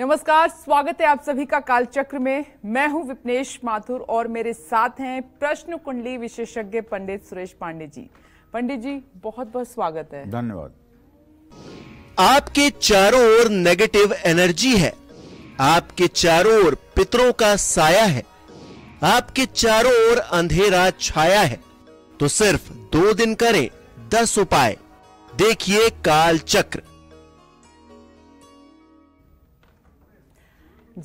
नमस्कार स्वागत है आप सभी का कालचक्र में मैं हूं विपनेश माथुर और मेरे साथ हैं प्रश्न कुंडली विशेषज्ञ पंडित सुरेश पांडे जी पंडित जी बहुत बहुत स्वागत है धन्यवाद आपके चारों ओर नेगेटिव एनर्जी है आपके चारों ओर पितरों का साया है आपके चारों ओर अंधेरा छाया है तो सिर्फ दो दिन करें दस उपाय देखिए काल चक्र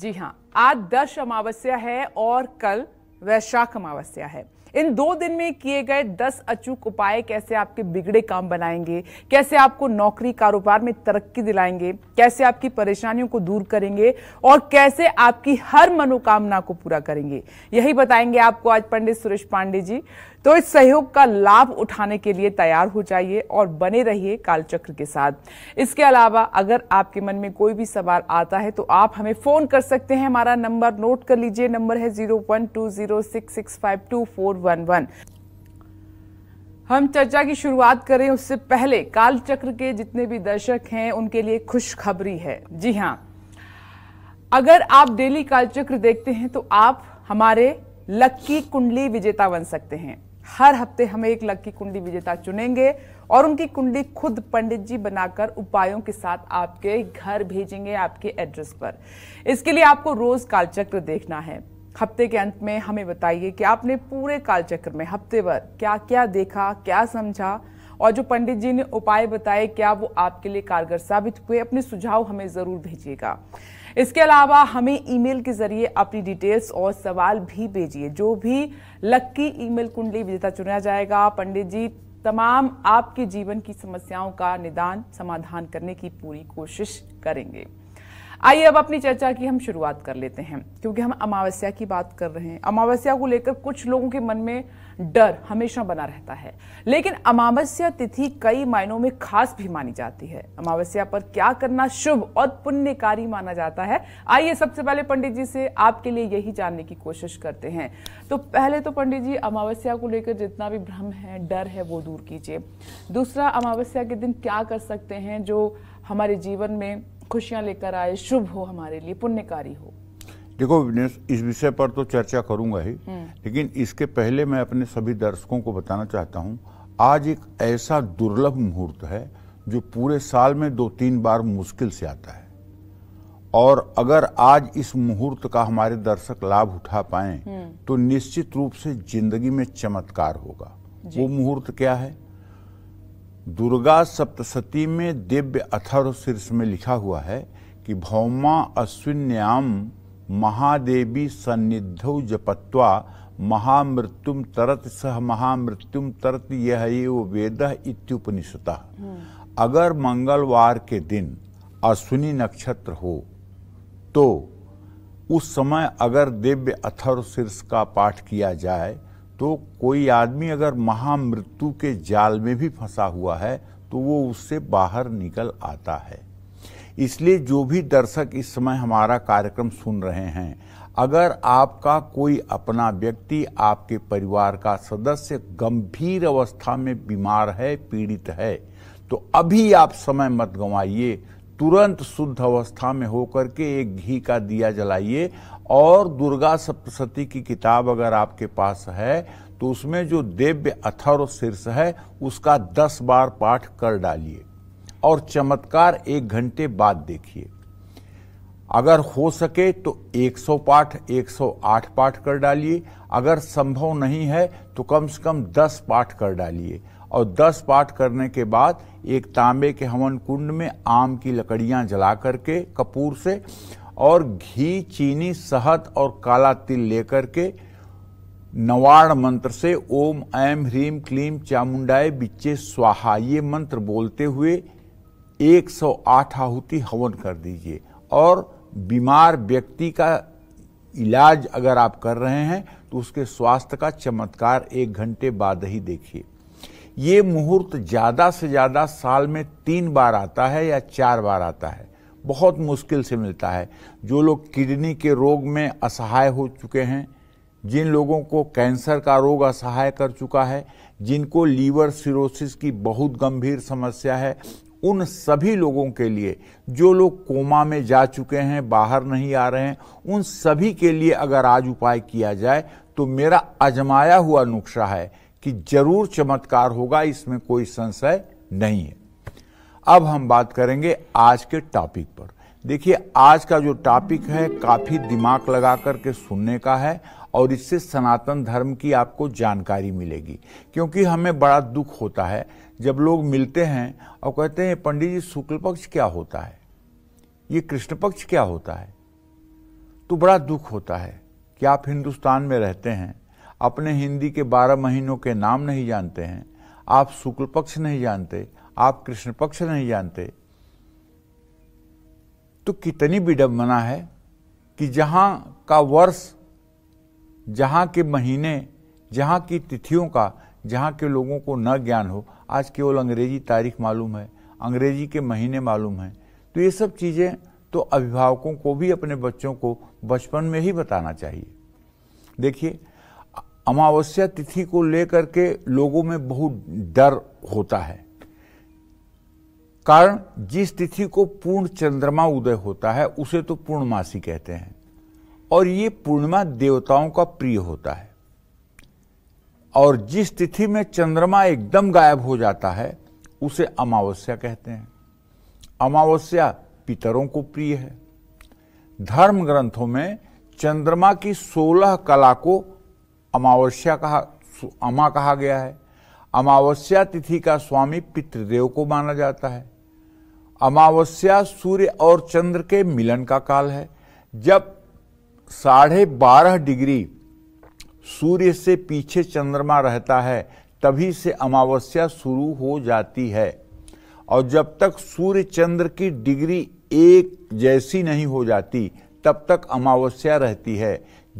जी हाँ आज दर्श अमावस्या है और कल वैशाख अमावस्या है इन दो दिन में किए गए दस अचूक उपाय कैसे आपके बिगड़े काम बनाएंगे कैसे आपको नौकरी कारोबार में तरक्की दिलाएंगे कैसे आपकी परेशानियों को दूर करेंगे और कैसे आपकी हर मनोकामना को पूरा करेंगे यही बताएंगे आपको आज पंडित सुरेश पांडे जी तो इस सहयोग का लाभ उठाने के लिए तैयार हो जाइए और बने रहिए कालचक्र के साथ इसके अलावा अगर आपके मन में कोई भी सवाल आता है तो आप हमें फ़ोन कर सकते हैं हमारा नंबर नोट कर लीजिए नंबर है zero one two zero six six five two four one one हम चर्चा की शुरुआत करें उससे पहले कालचक्र के जितने भी दर्शक हैं उनके लिए खुशखबरी है जी हाँ अगर आप डेली कालचक्र देखते हैं तो आप हमारे लक्की कुंडली विजेता बन सकते हैं हर हफ्ते हम एक लकी कुंडली विजेता चुनेंगे और उनकी कुंडली खुद पंडित जी बनाकर उपायों के साथ आपके घर भेजेंगे आपके एड्रेस पर इसके लिए आपको रोज कालचक्र देखना है हफ्ते के अंत में हमें बताइए कि आपने पूरे कालचक्र में हफ्ते भर क्या क्या देखा क्या समझा और जो पंडित जी ने उपाय बताए क्या वो आपके लिए कारगर साबित हुए अपने सुझाव हमें जरूर भेजिएगा इसके अलावा हमें ईमेल के जरिए अपनी डिटेल्स और सवाल भी भेजिए जो भी लक्की ईमेल कुंडली विजेता चुना जाएगा पंडित जी तमाम आपके जीवन की समस्याओं का निदान समाधान करने की पूरी कोशिश करेंगे आइए अब अपनी चर्चा की हम शुरुआत कर लेते हैं क्योंकि हम अमावस्या की बात कर रहे हैं अमावस्या को लेकर कुछ लोगों के मन में डर हमेशा बना रहता है लेकिन अमावस्या तिथि कई मायनों में खास भी मानी जाती है अमावस्या पर क्या करना शुभ और पुण्यकारी माना जाता है आइए सबसे पहले पंडित जी से आपके लिए यही जानने की कोशिश करते हैं तो पहले तो पंडित जी अमावस्या को लेकर जितना भी भ्रम है डर है वो दूर कीजिए दूसरा अमावस्या के दिन क्या कर सकते हैं जो हमारे जीवन में खुशियाँ लेकर आए शुभ हो हमारे लिए पुण्यकारी हो देखो इस विषय पर तो चर्चा करूंगा ही हम्म। लेकिन इसके पहले मैं अपने सभी दर्शकों को बताना चाहता हूं आज एक ऐसा दुर्लभ मुहूर्त है जो पूरे साल में दो तीन बार मुश्किल से आता है और अगर आज इस मुहूर्त का हमारे दर्शक लाभ उठा पाए हम्म। तो निश्चित रूप से जिंदगी में चमत्कार होगा वो मुहूर्त क्या है दुर्गा सप्तशती में दिव्य अथर्व शीर्ष में लिखा हुआ है कि भौमा अश्विन्याम महादेवी सन्निध जपत्वा महामृत्युम तरत सह महामृत्युम तरत यह वेद इत्युपनिषद हम्म। अगर मंगलवार के दिन अश्विनी नक्षत्र हो तो उस समय अगर दिव्य अथर्व शीर्ष का पाठ किया जाए तो कोई आदमी अगर महामृत्यु के जाल में भी फंसा हुआ है तो वो उससे बाहर निकल आता है इसलिए जो भी दर्शक इस समय हमारा कार्यक्रम सुन रहे हैं अगर आपका कोई अपना व्यक्ति आपके परिवार का सदस्य गंभीर अवस्था में बीमार है पीड़ित है तो अभी आप समय मत गंवाइए तुरंत शुद्ध अवस्था में होकर के एक घी का दिया जलाइए और दुर्गा सप्तशती की किताब अगर आपके पास है तो उसमें जो देव्य अथर शीर्ष है उसका दस बार पाठ कर डालिए और चमत्कार एक घंटे बाद देखिए अगर हो सके तो 100 पाठ 108 पाठ कर डालिए अगर संभव नहीं है तो कम से कम 10 पाठ कर डालिए और 10 पाठ करने के बाद एक तांबे के हवन कुंड में आम की लकड़ियां जला करके कपूर से और घी चीनी सहत और काला तिल लेकर के नवाड़ मंत्र से ओम ऐम ह्रीम क्लीम चामुंडाए बिच्चे स्वाहा ये मंत्र बोलते हुए 108 आहुति हवन कर दीजिए और बीमार व्यक्ति का इलाज अगर आप कर रहे हैं तो उसके स्वास्थ्य का चमत्कार एक घंटे बाद ही देखिए ये मुहूर्त ज़्यादा से ज़्यादा साल में तीन बार आता है या चार बार आता है बहुत मुश्किल से मिलता है जो लोग किडनी के रोग में असहाय हो चुके हैं जिन लोगों को कैंसर का रोग असहाय कर चुका है जिनको लीवर सिरोसिस की बहुत गंभीर समस्या है उन सभी लोगों के लिए जो लोग कोमा में जा चुके हैं बाहर नहीं आ रहे हैं उन सभी के लिए अगर आज उपाय किया जाए तो मेरा अजमाया हुआ नुस्खा है कि जरूर चमत्कार होगा इसमें कोई संशय नहीं है अब हम बात करेंगे आज के टॉपिक पर देखिए आज का जो टॉपिक है काफी दिमाग लगा करके सुनने का है और इससे सनातन धर्म की आपको जानकारी मिलेगी क्योंकि हमें बड़ा दुख होता है जब लोग मिलते हैं और कहते हैं पंडित जी शुक्ल पक्ष क्या होता है ये कृष्ण पक्ष क्या होता है तो बड़ा दुख होता है कि आप हिंदुस्तान में रहते हैं अपने हिंदी के बारह महीनों के नाम नहीं जानते हैं आप शुक्ल पक्ष नहीं जानते आप कृष्ण पक्ष नहीं जानते तो कितनी विडंबना है कि जहां का वर्ष जहाँ के महीने जहाँ की तिथियों का जहाँ के लोगों को न ज्ञान हो आज केवल अंग्रेजी तारीख मालूम है अंग्रेजी के महीने मालूम है तो ये सब चीज़ें तो अभिभावकों को भी अपने बच्चों को बचपन में ही बताना चाहिए देखिए अमावस्या तिथि को लेकर के लोगों में बहुत डर होता है कारण जिस तिथि को पूर्ण चंद्रमा उदय होता है उसे तो पूर्णमासी कहते हैं और ये पूर्णिमा देवताओं का प्रिय होता है और जिस तिथि में चंद्रमा एकदम गायब हो जाता है उसे अमावस्या कहते हैं अमावस्या पितरों को प्रिय है धर्म ग्रंथों में चंद्रमा की सोलह कला को अमावस्या कहा अमा कहा गया है अमावस्या तिथि का स्वामी पितृदेव को माना जाता है अमावस्या सूर्य और चंद्र के मिलन का काल है जब साढ़े बारह डिग्री सूर्य से पीछे चंद्रमा रहता है तभी से अमावस्या शुरू हो जाती है और जब तक सूर्य चंद्र की डिग्री एक जैसी नहीं हो जाती तब तक अमावस्या रहती है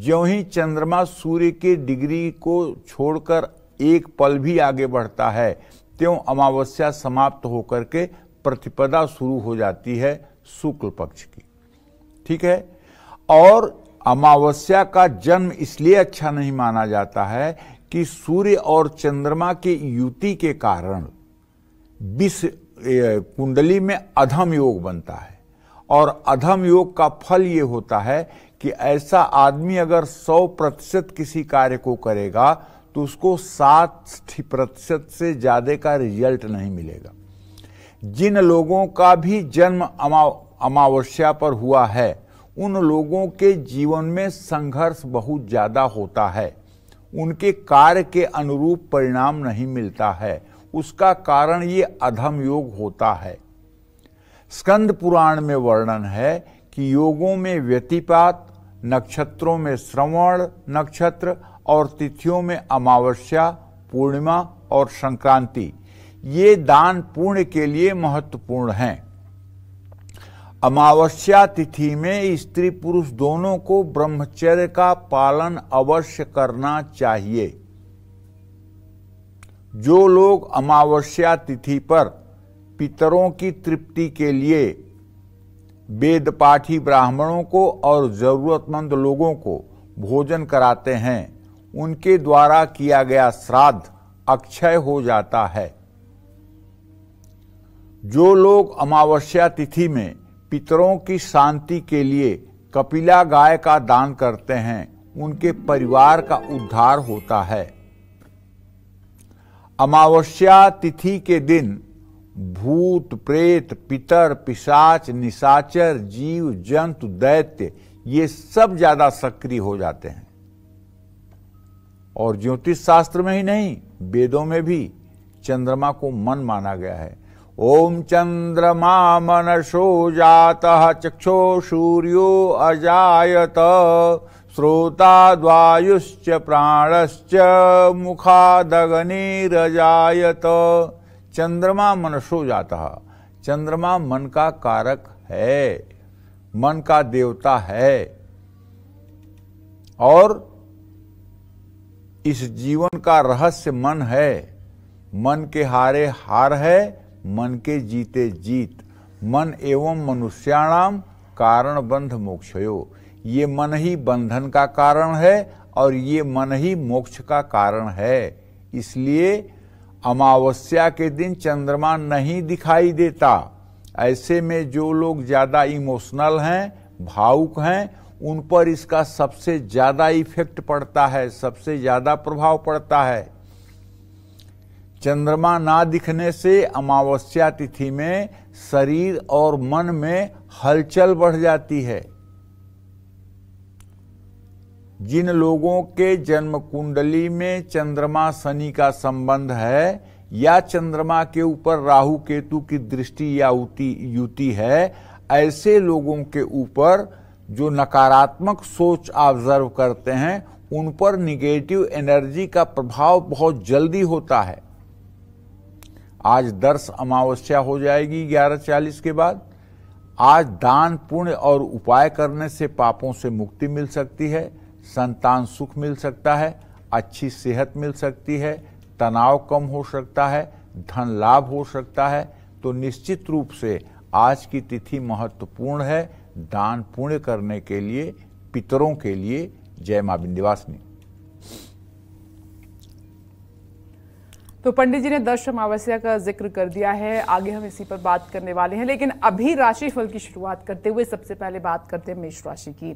जो ही चंद्रमा सूर्य की डिग्री को छोड़कर एक पल भी आगे बढ़ता है त्यों अमावस्या समाप्त होकर के प्रतिपदा शुरू हो जाती है शुक्ल पक्ष की ठीक है और अमावस्या का जन्म इसलिए अच्छा नहीं माना जाता है कि सूर्य और चंद्रमा की युति के कारण विष कुंडली में अधम योग बनता है और अधम योग का फल ये होता है कि ऐसा आदमी अगर 100 प्रतिशत किसी कार्य को करेगा तो उसको सात प्रतिशत से ज्यादा का रिजल्ट नहीं मिलेगा जिन लोगों का भी जन्म अमावस्या पर हुआ है उन लोगों के जीवन में संघर्ष बहुत ज़्यादा होता है उनके कार्य के अनुरूप परिणाम नहीं मिलता है उसका कारण ये अधम योग होता है स्कंद पुराण में वर्णन है कि योगों में व्यतिपात नक्षत्रों में श्रवण नक्षत्र और तिथियों में अमावस्या पूर्णिमा और संक्रांति ये दान पुण्य के लिए महत्वपूर्ण हैं अमावस्या तिथि में स्त्री पुरुष दोनों को ब्रह्मचर्य का पालन अवश्य करना चाहिए जो लोग अमावस्या तिथि पर पितरों की तृप्ति के लिए वेदपाठी ब्राह्मणों को और जरूरतमंद लोगों को भोजन कराते हैं उनके द्वारा किया गया श्राद्ध अक्षय हो जाता है जो लोग अमावस्या तिथि में पितरों की शांति के लिए कपिला गाय का दान करते हैं उनके परिवार का उद्धार होता है अमावस्या तिथि के दिन भूत प्रेत पितर पिशाच निशाचर जीव जंतु दैत्य ये सब ज्यादा सक्रिय हो जाते हैं और ज्योतिष शास्त्र में ही नहीं वेदों में भी चंद्रमा को मन माना गया है ओम चंद्रमा मनसो जाता चक्षो सूर्यो अजात श्रोता द्वायुश्च प्राणश्च रजायत चंद्रमा मनसो जाता चंद्रमा मन का कारक है मन का देवता है और इस जीवन का रहस्य मन है मन के हारे हार है मन के जीते जीत मन एवं मनुष्याणाम कारण बंध मोक्षयो ये मन ही बंधन का कारण है और ये मन ही मोक्ष का कारण है इसलिए अमावस्या के दिन चंद्रमा नहीं दिखाई देता ऐसे में जो लोग ज़्यादा इमोशनल हैं भावुक हैं उन पर इसका सबसे ज़्यादा इफेक्ट पड़ता है सबसे ज़्यादा प्रभाव पड़ता है चंद्रमा ना दिखने से अमावस्या तिथि में शरीर और मन में हलचल बढ़ जाती है जिन लोगों के जन्म कुंडली में चंद्रमा शनि का संबंध है या चंद्रमा के ऊपर राहु केतु की दृष्टि या युति है ऐसे लोगों के ऊपर जो नकारात्मक सोच ऑब्जर्व करते हैं उन पर निगेटिव एनर्जी का प्रभाव बहुत जल्दी होता है आज दर्श अमावस्या हो जाएगी ग्यारह चालीस के बाद आज दान पुण्य और उपाय करने से पापों से मुक्ति मिल सकती है संतान सुख मिल सकता है अच्छी सेहत मिल सकती है तनाव कम हो सकता है धन लाभ हो सकता है तो निश्चित रूप से आज की तिथि महत्वपूर्ण है दान पुण्य करने के लिए पितरों के लिए जय माँ विंध्यवासिनी तो पंडित जी ने दशम अमावस्या का जिक्र कर दिया है आगे हम इसी पर बात करने वाले हैं लेकिन अभी राशि फल की शुरुआत करते हुए सबसे पहले बात करते हैं मेष राशि की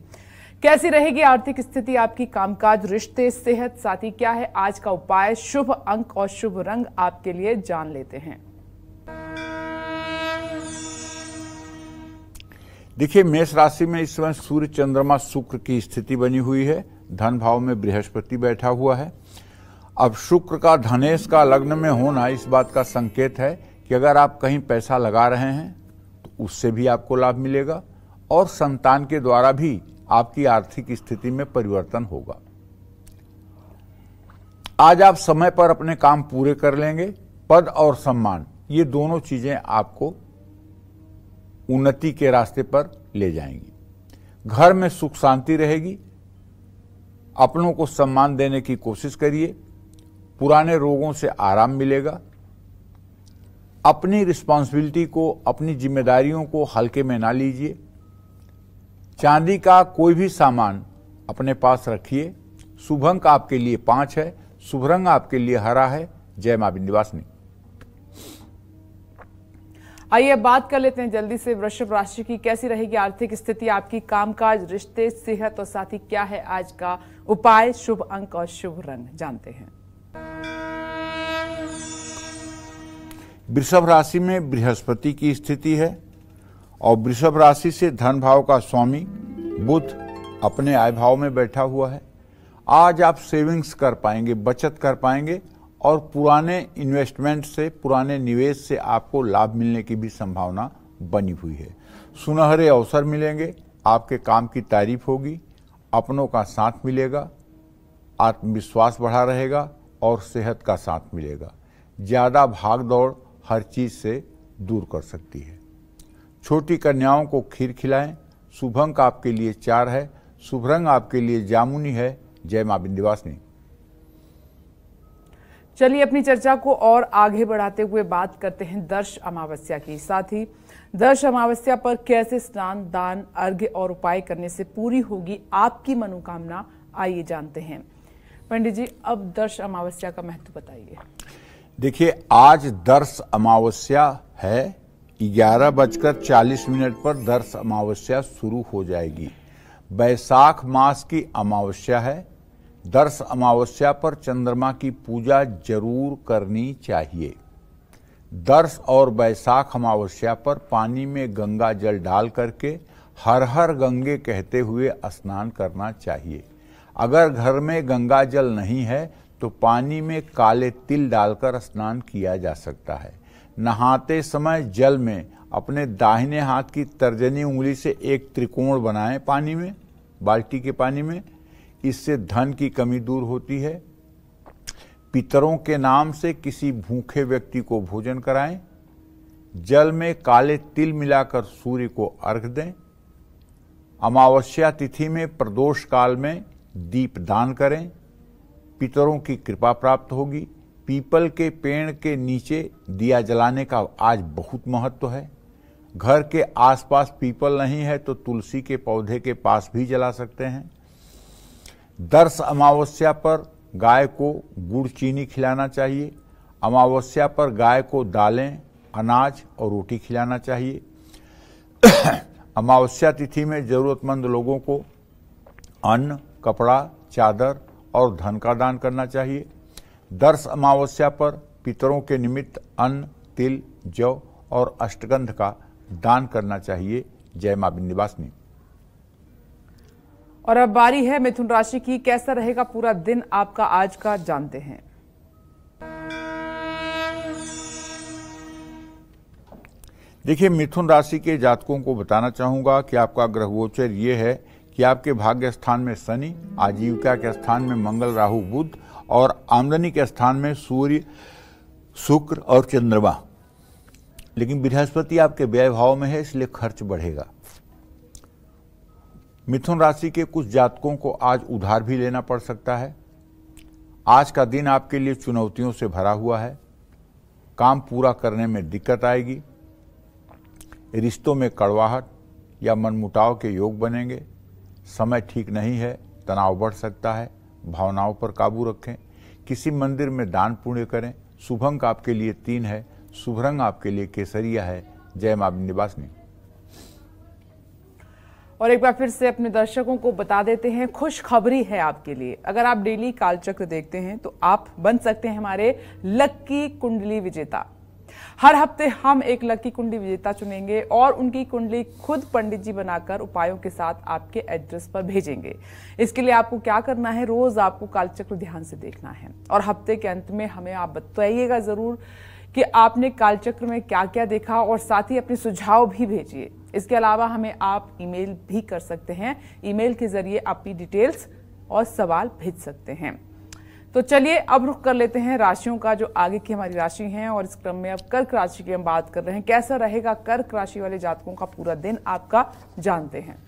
कैसी रहेगी आर्थिक स्थिति आपकी कामकाज रिश्ते सेहत साथी क्या है आज का उपाय शुभ अंक और शुभ रंग आपके लिए जान लेते हैं देखिए मेष राशि में इस समय सूर्य चंद्रमा शुक्र की स्थिति बनी हुई है धन भाव में बृहस्पति बैठा हुआ है अब शुक्र का धनेश का लग्न में होना इस बात का संकेत है कि अगर आप कहीं पैसा लगा रहे हैं तो उससे भी आपको लाभ मिलेगा और संतान के द्वारा भी आपकी आर्थिक स्थिति में परिवर्तन होगा आज आप समय पर अपने काम पूरे कर लेंगे पद और सम्मान ये दोनों चीजें आपको उन्नति के रास्ते पर ले जाएंगी घर में सुख शांति रहेगी अपनों को सम्मान देने की कोशिश करिए पुराने रोगों से आराम मिलेगा अपनी रिस्पॉन्सिबिलिटी को अपनी जिम्मेदारियों को हल्के में ना लीजिए चांदी का कोई भी सामान अपने पास रखिए शुभ अंक आपके लिए पांच है शुभ रंग आपके लिए हरा है जय मां बिंदवासिनी आइए बात कर लेते हैं जल्दी से वृषभ राशि की कैसी रहेगी आर्थिक स्थिति आपकी कामकाज रिश्ते सेहत और साथी क्या है आज का उपाय शुभ अंक और शुभ रंग जानते हैं वृषभ राशि में बृहस्पति की स्थिति है और वृषभ राशि से धन भाव का स्वामी बुध अपने आय भाव में बैठा हुआ है आज आप सेविंग्स कर पाएंगे बचत कर पाएंगे और पुराने इन्वेस्टमेंट से पुराने निवेश से आपको लाभ मिलने की भी संभावना बनी हुई है सुनहरे अवसर मिलेंगे आपके काम की तारीफ होगी अपनों का साथ मिलेगा आत्मविश्वास बढ़ा रहेगा और सेहत का साथ मिलेगा ज़्यादा भाग दौड़ हर चीज़ से दूर कर सकती है छोटी कन्याओं को खीर खिलाएं शुभ आपके लिए चार है शुभ रंग आपके लिए जामुनी है जय माँ बिंदिवासिनी चलिए अपनी चर्चा को और आगे बढ़ाते हुए बात करते हैं दर्श अमावस्या की साथ ही दर्श अमावस्या पर कैसे स्नान दान अर्घ्य और उपाय करने से पूरी होगी आपकी मनोकामना आइए जानते हैं पंडित जी अब दर्श अमावस्या का महत्व बताइए देखिए आज दर्श अमावस्या है ग्यारह बजकर चालीस मिनट पर दर्श अमावस्या शुरू हो जाएगी बैसाख मास की अमावस्या है दर्श अमावस्या पर चंद्रमा की पूजा जरूर करनी चाहिए दर्श और बैसाख अमावस्या पर पानी में गंगा जल डाल करके हर हर गंगे कहते हुए स्नान करना चाहिए अगर घर में गंगा जल नहीं है तो पानी में काले तिल डालकर स्नान किया जा सकता है नहाते समय जल में अपने दाहिने हाथ की तर्जनी उंगली से एक त्रिकोण बनाएं पानी में बाल्टी के पानी में इससे धन की कमी दूर होती है पितरों के नाम से किसी भूखे व्यक्ति को भोजन कराएं जल में काले तिल मिलाकर सूर्य को अर्घ दें अमावस्या तिथि में प्रदोष काल में दीप दान करें पितरों की कृपा प्राप्त होगी पीपल के पेड़ के नीचे दिया जलाने का आज बहुत महत्व है घर के आसपास पीपल नहीं है तो तुलसी के पौधे के पास भी जला सकते हैं दर्श अमावस्या पर गाय को गुड़ चीनी खिलाना चाहिए अमावस्या पर गाय को दालें अनाज और रोटी खिलाना चाहिए अमावस्या तिथि में जरूरतमंद लोगों को अन्न कपड़ा चादर और धन का दान करना चाहिए दर्श अमावस्या पर पितरों के निमित्त अन्न तिल जौ और अष्टगंध का दान करना चाहिए जय माँ विन्निवासिनी और अब बारी है मिथुन राशि की कैसा रहेगा पूरा दिन आपका आज का जानते हैं देखिए मिथुन राशि के जातकों को बताना चाहूंगा कि आपका ग्रह गोचर यह है कि आपके भाग्य स्थान में शनि आजीविका के स्थान में मंगल राहु बुध और आमदनी के स्थान में सूर्य शुक्र और चंद्रमा लेकिन बृहस्पति आपके व्यय भाव में है इसलिए खर्च बढ़ेगा मिथुन राशि के कुछ जातकों को आज उधार भी लेना पड़ सकता है आज का दिन आपके लिए चुनौतियों से भरा हुआ है काम पूरा करने में दिक्कत आएगी रिश्तों में कड़वाहट या मनमुटाव के योग बनेंगे समय ठीक नहीं है तनाव बढ़ सकता है भावनाओं पर काबू रखें किसी मंदिर में दान पुण्य करें शुभ अंक आपके लिए तीन है शुभ रंग आपके लिए केसरिया है जय माँ निवासनी और एक बार फिर से अपने दर्शकों को बता देते हैं खुशखबरी है आपके लिए अगर आप डेली कालचक्र देखते हैं तो आप बन सकते हैं हमारे लक्की कुंडली विजेता हर हफ्ते हम एक लकी कुंडली विजेता चुनेंगे और उनकी कुंडली खुद पंडित जी बनाकर उपायों के साथ आपके एड्रेस पर भेजेंगे इसके लिए आपको क्या करना है रोज आपको कालचक्र ध्यान से देखना है और हफ्ते के अंत में हमें आप बताइएगा जरूर कि आपने कालचक्र में क्या क्या देखा और साथ ही अपने सुझाव भी भेजिए इसके अलावा हमें आप ईमेल भी कर सकते हैं ईमेल के जरिए अपनी डिटेल्स और सवाल भेज सकते हैं तो चलिए अब रुख कर लेते हैं राशियों का जो आगे की हमारी राशि है और इस क्रम में अब कर्क राशि की हम बात कर रहे हैं कैसा रहेगा कर्क राशि वाले जातकों का पूरा दिन आपका जानते हैं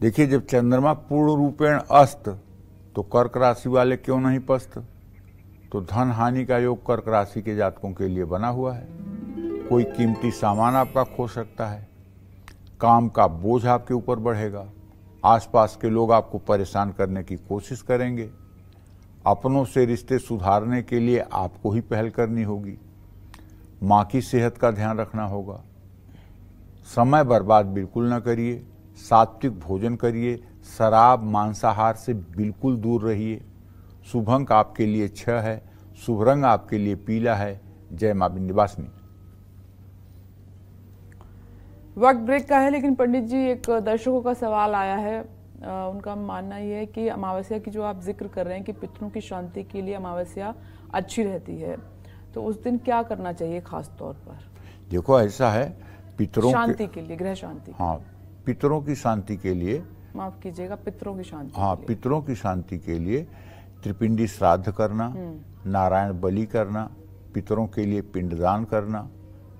देखिए जब चंद्रमा पूर्ण रूपेण अस्त तो कर्क राशि वाले क्यों नहीं पस्त तो धन हानि का योग कर्क राशि के जातकों के लिए बना हुआ है कोई कीमती सामान आपका खो सकता है काम का बोझ आपके ऊपर बढ़ेगा आसपास के लोग आपको परेशान करने की कोशिश करेंगे अपनों से रिश्ते सुधारने के लिए आपको ही पहल करनी होगी माँ की सेहत का ध्यान रखना होगा समय बर्बाद बिल्कुल ना करिए सात्विक भोजन करिए शराब मांसाहार से बिल्कुल दूर रहिए शुभंक आपके लिए छह है शुभ रंग आपके लिए पीला है जय माँ विंध्यवासिनी वक्त ब्रेक का है लेकिन पंडित जी एक दर्शकों का सवाल आया है आ, उनका मानना यह है कि अमावस्या की जो आप जिक्र कर रहे हैं कि पितरों की शांति के लिए अमावस्या अच्छी रहती है तो उस दिन क्या करना चाहिए खास तौर पर देखो ऐसा है पितरों शांति के, के लिए ग्रह शांति हाँ पितरों की शांति के लिए माफ कीजिएगा पितरों की शांति हाँ पितरों की शांति के लिए त्रिपिंडी श्राद्ध करना हम्म। नारायण बलि करना पितरों के लिए पिंडदान करना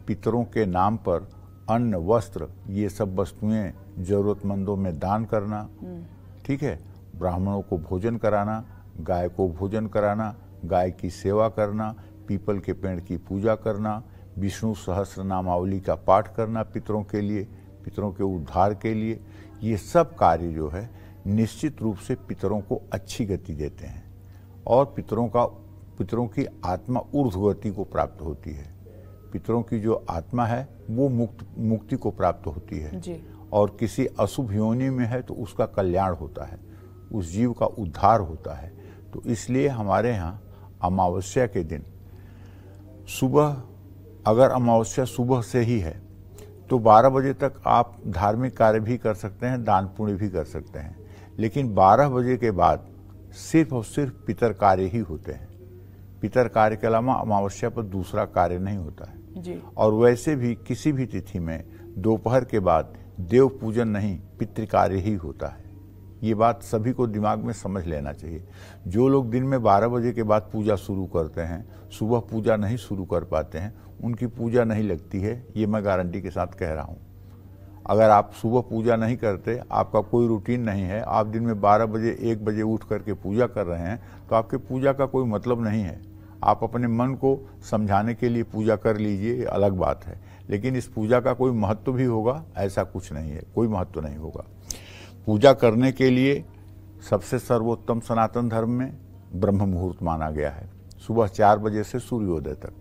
पितरों के नाम पर अन्न वस्त्र ये सब वस्तुएं जरूरतमंदों में दान करना ठीक है ब्राह्मणों को भोजन कराना गाय को भोजन कराना गाय की सेवा करना पीपल के पेड़ की पूजा करना विष्णु सहस्र नामावली का पाठ करना पितरों के लिए पितरों के उद्धार के लिए ये सब कार्य जो है निश्चित रूप से पितरों को अच्छी गति देते हैं और पितरों का पितरों की आत्मा ऊर्ध्व गति को प्राप्त होती है पितरों की जो आत्मा है वो मुक्त मुक्ति को प्राप्त होती है जी। और किसी अशुभ योनि में है तो उसका कल्याण होता है उस जीव का उद्धार होता है तो इसलिए हमारे यहाँ अमावस्या के दिन सुबह अगर अमावस्या सुबह से ही है तो 12 बजे तक आप धार्मिक कार्य भी कर सकते हैं दान पुण्य भी कर सकते हैं लेकिन 12 बजे के बाद सिर्फ और सिर्फ पितर कार्य ही होते हैं पितर कार्य के अलावा अमावस्या पर दूसरा कार्य नहीं होता है जी और वैसे भी किसी भी तिथि में दोपहर के बाद देव पूजन नहीं पितृकार्य ही होता है ये बात सभी को दिमाग में समझ लेना चाहिए जो लोग दिन में 12 बजे के बाद पूजा शुरू करते हैं सुबह पूजा नहीं शुरू कर पाते हैं उनकी पूजा नहीं लगती है ये मैं गारंटी के साथ कह रहा हूँ अगर आप सुबह पूजा नहीं करते आपका कोई रूटीन नहीं है आप दिन में 12 बजे एक बजे उठ करके पूजा कर रहे हैं तो आपके पूजा का कोई मतलब नहीं है आप अपने मन को समझाने के लिए पूजा कर लीजिए अलग बात है लेकिन इस पूजा का कोई महत्व भी होगा ऐसा कुछ नहीं है कोई महत्व नहीं होगा पूजा करने के लिए सबसे सर्वोत्तम सनातन धर्म में ब्रह्म मुहूर्त माना गया है सुबह चार बजे से सूर्योदय तक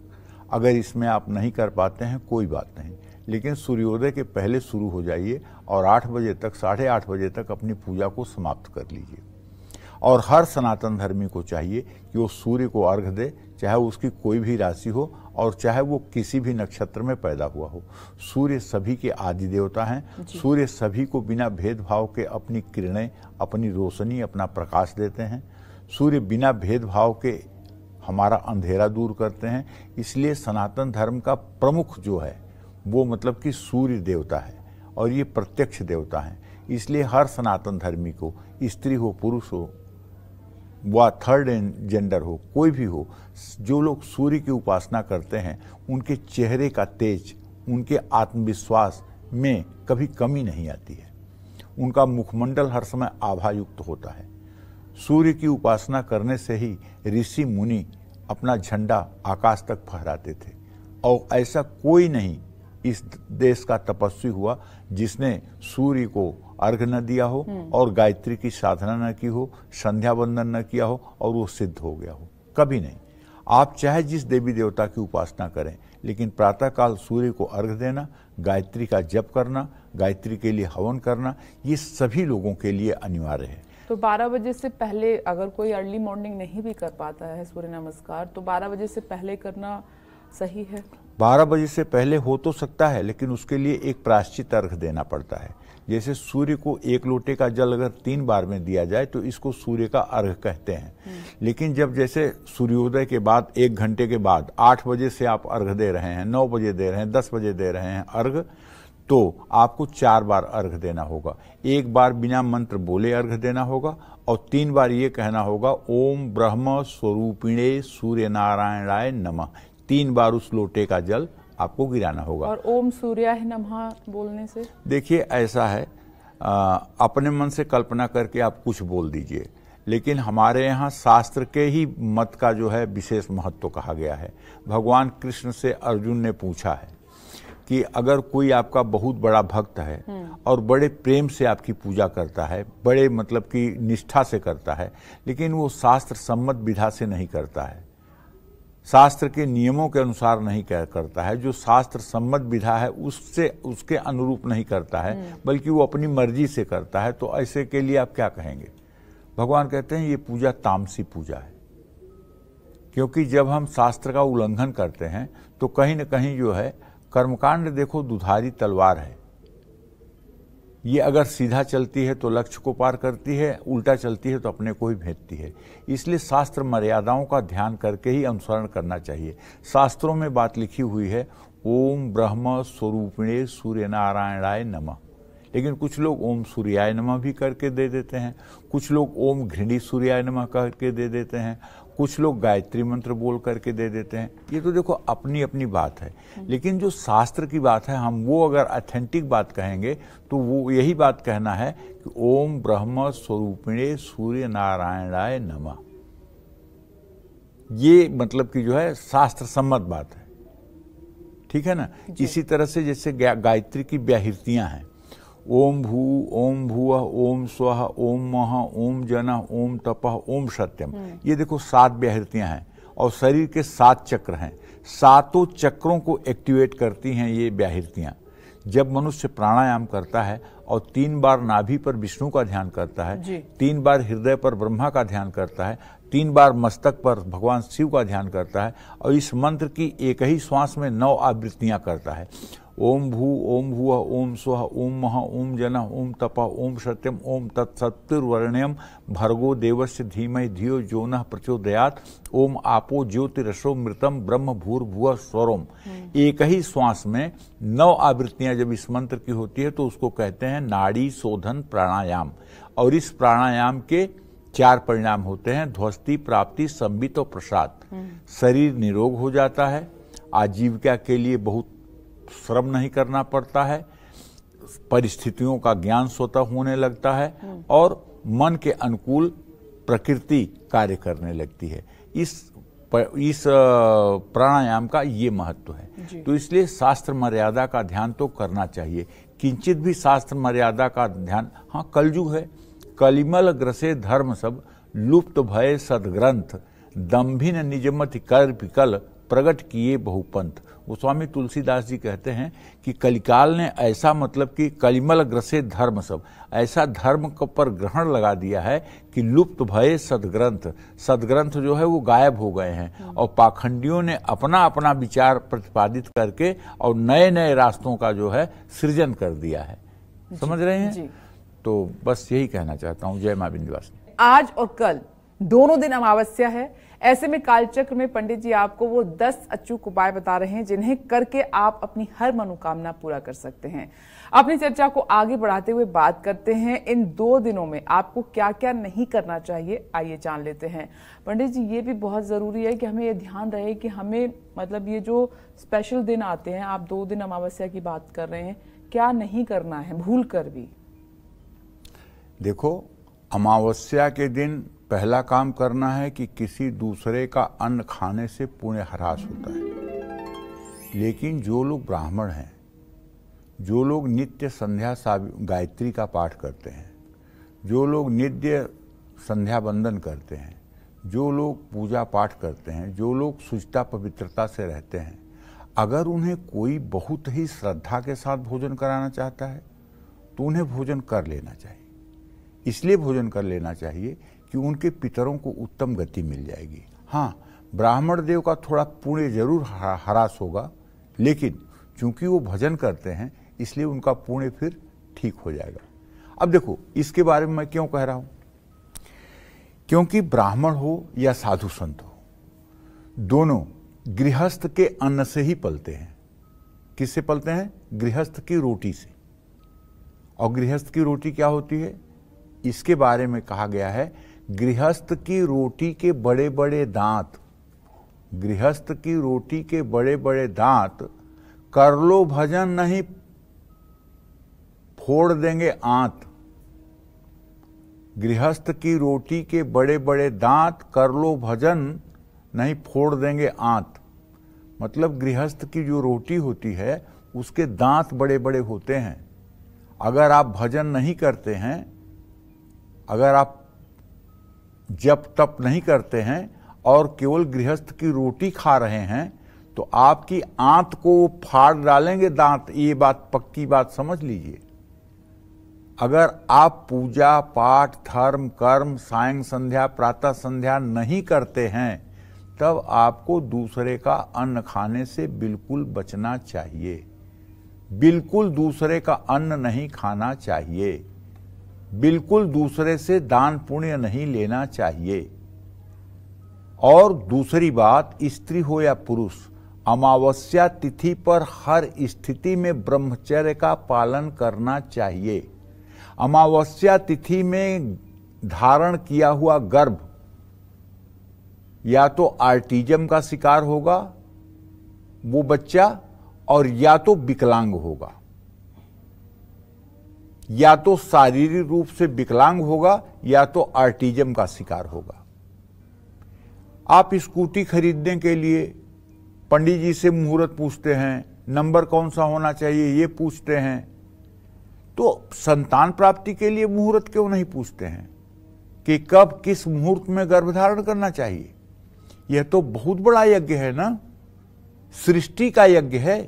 अगर इसमें आप नहीं कर पाते हैं कोई बात नहीं लेकिन सूर्योदय के पहले शुरू हो जाइए और आठ बजे तक साढ़े आठ बजे तक अपनी पूजा को समाप्त कर लीजिए और हर सनातन धर्मी को चाहिए कि वो सूर्य को अर्घ दे चाहे उसकी कोई भी राशि हो और चाहे वो किसी भी नक्षत्र में पैदा हुआ हो सूर्य सभी के आदि देवता हैं सूर्य सभी को बिना भेदभाव के अपनी किरणें अपनी रोशनी अपना प्रकाश देते हैं सूर्य बिना भेदभाव के हमारा अंधेरा दूर करते हैं इसलिए सनातन धर्म का प्रमुख जो है वो मतलब कि सूर्य देवता है और ये प्रत्यक्ष देवता हैं इसलिए हर सनातन धर्मी को स्त्री हो पुरुष हो व थर्ड जेंडर हो कोई भी हो जो लोग सूर्य की उपासना करते हैं उनके चेहरे का तेज उनके आत्मविश्वास में कभी कमी नहीं आती है उनका मुखमंडल हर समय आभायुक्त होता है सूर्य की उपासना करने से ही ऋषि मुनि अपना झंडा आकाश तक फहराते थे और ऐसा कोई नहीं इस देश का तपस्वी हुआ जिसने सूर्य को अर्घ न दिया हो हम्म। और गायत्री की साधना न की हो संध्या बंदन न किया हो और वो सिद्ध हो गया हो कभी नहीं आप चाहे जिस देवी देवता की उपासना करें लेकिन प्रातःकाल सूर्य को अर्घ देना गायत्री का जप करना गायत्री के लिए हवन करना ये सभी लोगों के लिए अनिवार्य है तो 12 बजे से पहले अगर कोई अर्ली मॉर्निंग नहीं भी कर पाता है सूर्य नमस्कार तो 12 बजे से पहले करना सही है 12 बजे से पहले हो तो सकता है लेकिन उसके लिए एक प्राश्चित अर्घ देना पड़ता है जैसे सूर्य को एक लोटे का जल अगर तीन बार में दिया जाए तो इसको सूर्य का अर्घ कहते हैं हम्म। लेकिन जब जैसे सूर्योदय के बाद एक घंटे के बाद आठ बजे से आप अर्घ दे रहे हैं नौ बजे दे रहे हैं दस बजे दे रहे हैं अर्घ तो आपको चार बार अर्घ देना होगा एक बार बिना मंत्र बोले अर्घ देना होगा और तीन बार ये कहना होगा ओम ब्रह्म स्वरूपिणे सूर्य राय नम तीन बार उस लोटे का जल आपको गिराना होगा और ओम सूर्याय बोलने से देखिए ऐसा है आ, अपने मन से कल्पना करके आप कुछ बोल दीजिए लेकिन हमारे यहाँ शास्त्र के ही मत का जो है विशेष महत्व कहा गया है भगवान कृष्ण से अर्जुन ने पूछा है कि अगर कोई आपका बहुत बड़ा भक्त है हम्म। और बड़े प्रेम से आपकी पूजा करता है बड़े मतलब कि निष्ठा से करता है लेकिन वो शास्त्र सम्मत विधा से नहीं करता है शास्त्र के नियमों के अनुसार नहीं कर करता है जो शास्त्र सम्मत विधा है उससे उसके अनुरूप नहीं करता है हम्म। बल्कि वो अपनी मर्जी से करता है तो ऐसे के लिए आप क्या कहेंगे भगवान कहते हैं ये पूजा तामसी पूजा है क्योंकि जब हम शास्त्र का उल्लंघन करते हैं तो कहीं ना कहीं जो है कर्मकांड देखो दुधारी तलवार है ये अगर सीधा चलती है तो लक्ष्य को पार करती है उल्टा चलती है तो अपने को ही भेजती है इसलिए शास्त्र मर्यादाओं का ध्यान करके ही अनुसरण करना चाहिए शास्त्रों में बात लिखी हुई है ओम ब्रह्म स्वरूपणे सूर्य नारायणाय नमः लेकिन कुछ लोग ओम सूर्याय नमः भी करके दे देते हैं कुछ लोग ओम घृणी सूर्याय नमः करके दे देते हैं कुछ लोग गायत्री मंत्र बोल करके दे देते हैं ये तो देखो अपनी अपनी बात है लेकिन जो शास्त्र की बात है हम वो अगर ऑथेंटिक बात कहेंगे तो वो यही बात कहना है कि ओम ब्रह्म स्वरूपिणे सूर्य नारायणाय नमा ये मतलब कि जो है शास्त्र सम्मत बात है ठीक है ना इसी तरह से जैसे गायत्री की व्याहृतियां हैं ओम भू ओम भू ओम स्व ओम मह ओम जन ओम तप ओम सत्यम हम्म। ये देखो सात व्याहृतियाँ हैं और शरीर के सात चक्र हैं सातों चक्रों को एक्टिवेट करती हैं ये व्याहृतियाँ जब मनुष्य प्राणायाम करता है और तीन बार नाभि पर विष्णु का ध्यान करता है तीन बार हृदय पर ब्रह्मा का ध्यान करता है तीन बार मस्तक पर भगवान शिव का ध्यान करता है और इस मंत्र की एक ही श्वास में नौ आवृत्तियां करता है ओम भू ओम भू ओम स्व ओम मह ओम जन ओम तप ओम सत्यम ओम तत्सत्वर्ण्यम भर्गो देवस्य धीमहि धियो जो न प्रचोदयात ओम आपो ज्योतिरसो मृतम ब्रह्म भूर्भुव स्वरोम हम्म। एक ही श्वास में नौ आवृत्तियां जब इस मंत्र की होती है तो उसको कहते हैं नाड़ी शोधन प्राणायाम और इस प्राणायाम के चार परिणाम होते हैं ध्वस्ती प्राप्ति संबित और प्रसाद हम्म। शरीर निरोग हो जाता है आजीविका के लिए बहुत श्रम नहीं करना पड़ता है परिस्थितियों का ज्ञान स्वतः होने लगता है हम्म। और मन के अनुकूल प्रकृति कार्य करने लगती है इस इस प्राणायाम का ये महत्व है तो इसलिए शास्त्र मर्यादा का ध्यान तो करना चाहिए किंचित भी शास्त्र मर्यादा का ध्यान हाँ कलजुग है कलिमल ग्रसे धर्म सब लुप्त भय सदग्रंथ दम्भिन निजमत कर विकल प्रगट किए बहुपंथ गोस्वामी तुलसीदास जी कहते हैं कि कलिकाल ने ऐसा मतलब कि कलिमल ग्रसे धर्म सब ऐसा धर्म पर ग्रहण लगा दिया है कि लुप्त भय सदग्रंथ सदग्रंथ जो है वो गायब हो गए हैं हम्म। और पाखंडियों ने अपना अपना विचार प्रतिपादित करके और नए नए रास्तों का जो है सृजन कर दिया है समझ रहे हैं तो बस यही कहना चाहता हूँ जय माँ बिंदवास आज और कल दोनों दिन अमावस्या है ऐसे में कालचक्र में पंडित जी आपको वो दस अचूक उपाय बता रहे हैं जिन्हें करके आप अपनी हर मनोकामना पूरा कर सकते हैं अपनी चर्चा को आगे बढ़ाते हुए बात करते हैं इन दो दिनों में आपको क्या क्या नहीं करना चाहिए आइए जान लेते हैं पंडित जी ये भी बहुत ज़रूरी है कि हमें ये ध्यान रहे कि हमें मतलब ये जो स्पेशल दिन आते हैं आप दो दिन अमावस्या की बात कर रहे हैं क्या नहीं करना है भूल कर भी देखो अमावस्या के दिन पहला काम करना है कि किसी दूसरे का अन्न खाने से पुण्य ह्रास होता है लेकिन जो लोग ब्राह्मण हैं जो लोग नित्य संध्या गायत्री का पाठ करते हैं जो लोग नित्य संध्या बंदन करते हैं जो लोग पूजा पाठ करते हैं जो लोग शुचिता पवित्रता से रहते हैं अगर उन्हें कोई बहुत ही श्रद्धा के साथ भोजन कराना चाहता है तो उन्हें भोजन कर लेना चाहिए इसलिए भोजन कर लेना चाहिए कि उनके पितरों को उत्तम गति मिल जाएगी हाँ ब्राह्मण देव का थोड़ा पुण्य जरूर हरास होगा लेकिन चूंकि वो भजन करते हैं इसलिए उनका पुण्य फिर ठीक हो जाएगा अब देखो इसके बारे में मैं क्यों कह रहा हूं क्योंकि ब्राह्मण हो या साधु संत हो दोनों गृहस्थ के अन्न से ही पलते हैं किससे पलते हैं गृहस्थ की रोटी से और गृहस्थ की रोटी क्या होती है इसके बारे में कहा गया है गृहस्थ की रोटी के बड़े बड़े दांत गृहस्थ की रोटी के बड़े बड़े दांत कर लो भजन नहीं फोड़ देंगे आंत गृहस्थ की रोटी के बड़े बड़े दांत कर लो भजन नहीं फोड़ देंगे आंत मतलब गृहस्थ की जो रोटी होती है उसके दांत बड़े बड़े होते हैं अगर आप भजन नहीं करते हैं अगर आप जप तप नहीं करते हैं और केवल गृहस्थ की रोटी खा रहे हैं तो आपकी आंत को फाड़ डालेंगे दांत ये बात पक्की बात समझ लीजिए अगर आप पूजा पाठ धर्म कर्म सायं संध्या प्रातः संध्या नहीं करते हैं तब आपको दूसरे का अन्न खाने से बिल्कुल बचना चाहिए बिल्कुल दूसरे का अन्न नहीं खाना चाहिए बिल्कुल दूसरे से दान पुण्य नहीं लेना चाहिए और दूसरी बात स्त्री हो या पुरुष अमावस्या तिथि पर हर स्थिति में ब्रह्मचर्य का पालन करना चाहिए अमावस्या तिथि में धारण किया हुआ गर्भ या तो आर्टिजम का शिकार होगा वो बच्चा और या तो विकलांग होगा या तो शारीरिक रूप से विकलांग होगा या तो आर्टिज्म का शिकार होगा आप स्कूटी खरीदने के लिए पंडित जी से मुहूर्त पूछते हैं नंबर कौन सा होना चाहिए ये पूछते हैं तो संतान प्राप्ति के लिए मुहूर्त क्यों नहीं पूछते हैं कि कब किस मुहूर्त में गर्भधारण करना चाहिए यह तो बहुत बड़ा यज्ञ है ना सृष्टि का यज्ञ है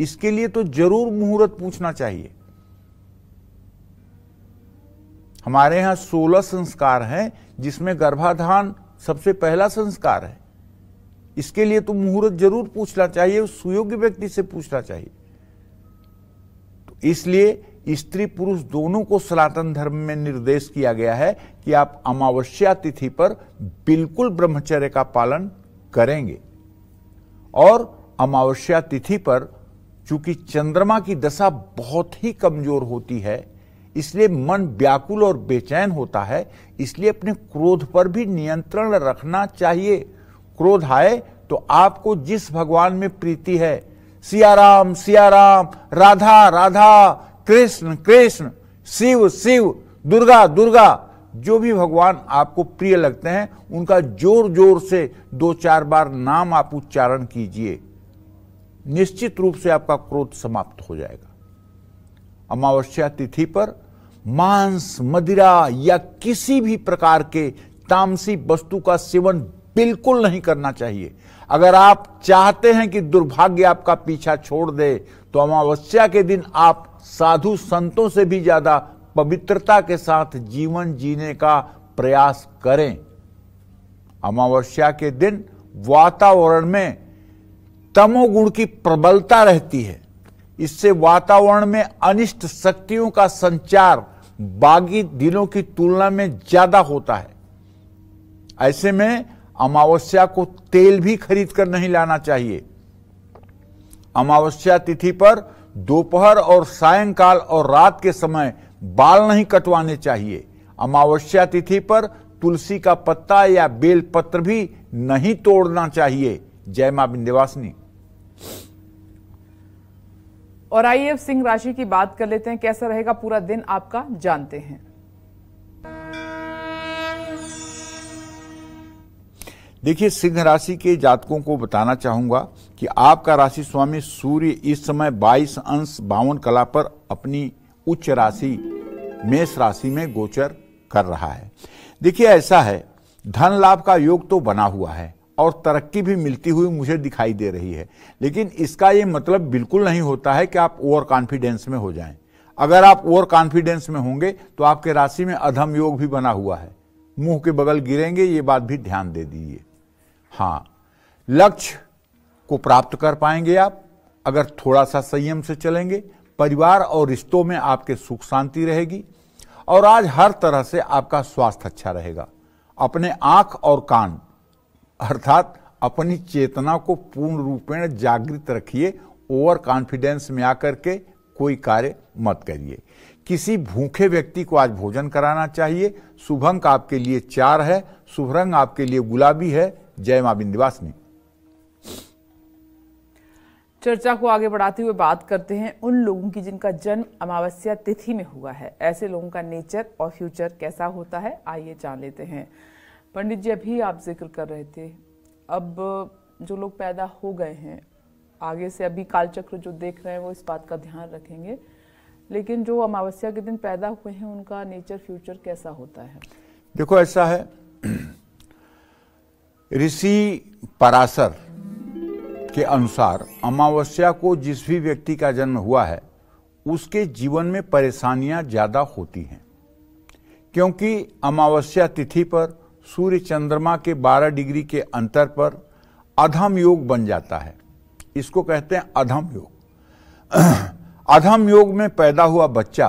इसके लिए तो जरूर मुहूर्त पूछना चाहिए हमारे यहां सोलह संस्कार हैं जिसमें गर्भाधान सबसे पहला संस्कार है इसके लिए तो मुहूर्त जरूर पूछना चाहिए उस सुयोग्य व्यक्ति से पूछना चाहिए तो इसलिए स्त्री पुरुष दोनों को सनातन धर्म में निर्देश किया गया है कि आप अमावस्या तिथि पर बिल्कुल ब्रह्मचर्य का पालन करेंगे और अमावस्या तिथि पर चूंकि चंद्रमा की दशा बहुत ही कमजोर होती है इसलिए मन व्याकुल और बेचैन होता है इसलिए अपने क्रोध पर भी नियंत्रण रखना चाहिए क्रोध आए तो आपको जिस भगवान में प्रीति है सियाराम सियाराम राधा राधा कृष्ण कृष्ण शिव शिव दुर्गा दुर्गा जो भी भगवान आपको प्रिय लगते हैं उनका जोर जोर से दो चार बार नाम आप उच्चारण कीजिए निश्चित रूप से आपका क्रोध समाप्त हो जाएगा अमावस्या तिथि पर मांस मदिरा या किसी भी प्रकार के तामसी वस्तु का सेवन बिल्कुल नहीं करना चाहिए अगर आप चाहते हैं कि दुर्भाग्य आपका पीछा छोड़ दे तो अमावस्या के दिन आप साधु संतों से भी ज्यादा पवित्रता के साथ जीवन जीने का प्रयास करें अमावस्या के दिन वातावरण में तमोगुण की प्रबलता रहती है इससे वातावरण में अनिष्ट शक्तियों का संचार बागी दिनों की तुलना में ज्यादा होता है ऐसे में अमावस्या को तेल भी खरीद कर नहीं लाना चाहिए अमावस्या तिथि पर दोपहर और सायंकाल और रात के समय बाल नहीं कटवाने चाहिए अमावस्या तिथि पर तुलसी का पत्ता या बेल पत्र भी नहीं तोड़ना चाहिए जय मां विंध्यवासिनी और आइए सिंह राशि की बात कर लेते हैं कैसा रहेगा पूरा दिन आपका जानते हैं देखिए सिंह राशि के जातकों को बताना चाहूंगा कि आपका राशि स्वामी सूर्य इस समय 22 अंश बावन कला पर अपनी उच्च राशि मेष राशि में गोचर कर रहा है देखिए ऐसा है धन लाभ का योग तो बना हुआ है और तरक्की भी मिलती हुई मुझे दिखाई दे रही है लेकिन इसका ये मतलब बिल्कुल नहीं होता है कि आप ओवर कॉन्फिडेंस में हो जाएं अगर आप ओवर कॉन्फिडेंस में होंगे तो आपके राशि में अधम योग भी बना हुआ है मुंह के बगल गिरेंगे ये बात भी ध्यान दे दीजिए हाँ लक्ष्य को प्राप्त कर पाएंगे आप अगर थोड़ा सा संयम से चलेंगे परिवार और रिश्तों में आपके सुख शांति रहेगी और आज हर तरह से आपका स्वास्थ्य अच्छा रहेगा अपने आंख और कान अर्थात अपनी चेतना को पूर्ण रूपेण जागृत रखिए ओवर कॉन्फिडेंस में आकर के कोई कार्य मत करिए किसी भूखे व्यक्ति को आज भोजन कराना चाहिए शुभ अंक आपके लिए चार है शुभ रंग आपके लिए गुलाबी है जय मां बिंदवासिनी चर्चा को आगे बढ़ाते हुए बात करते हैं उन लोगों की जिनका जन्म अमावस्या तिथि में हुआ है ऐसे लोगों का नेचर और फ्यूचर कैसा होता है आइए जान लेते हैं पंडित जी अभी आप जिक्र कर रहे थे अब जो लोग पैदा हो गए हैं आगे से अभी कालचक्र जो देख रहे हैं वो इस बात का ध्यान रखेंगे लेकिन जो अमावस्या के दिन पैदा हुए हैं उनका नेचर फ्यूचर कैसा होता है देखो ऐसा है ऋषि पराशर के अनुसार अमावस्या को जिस भी व्यक्ति का जन्म हुआ है उसके जीवन में परेशानियां ज़्यादा होती हैं क्योंकि अमावस्या तिथि पर सूर्य चंद्रमा के 12 डिग्री के अंतर पर अधम योग बन जाता है इसको कहते हैं अधम योग अधम योग में पैदा हुआ बच्चा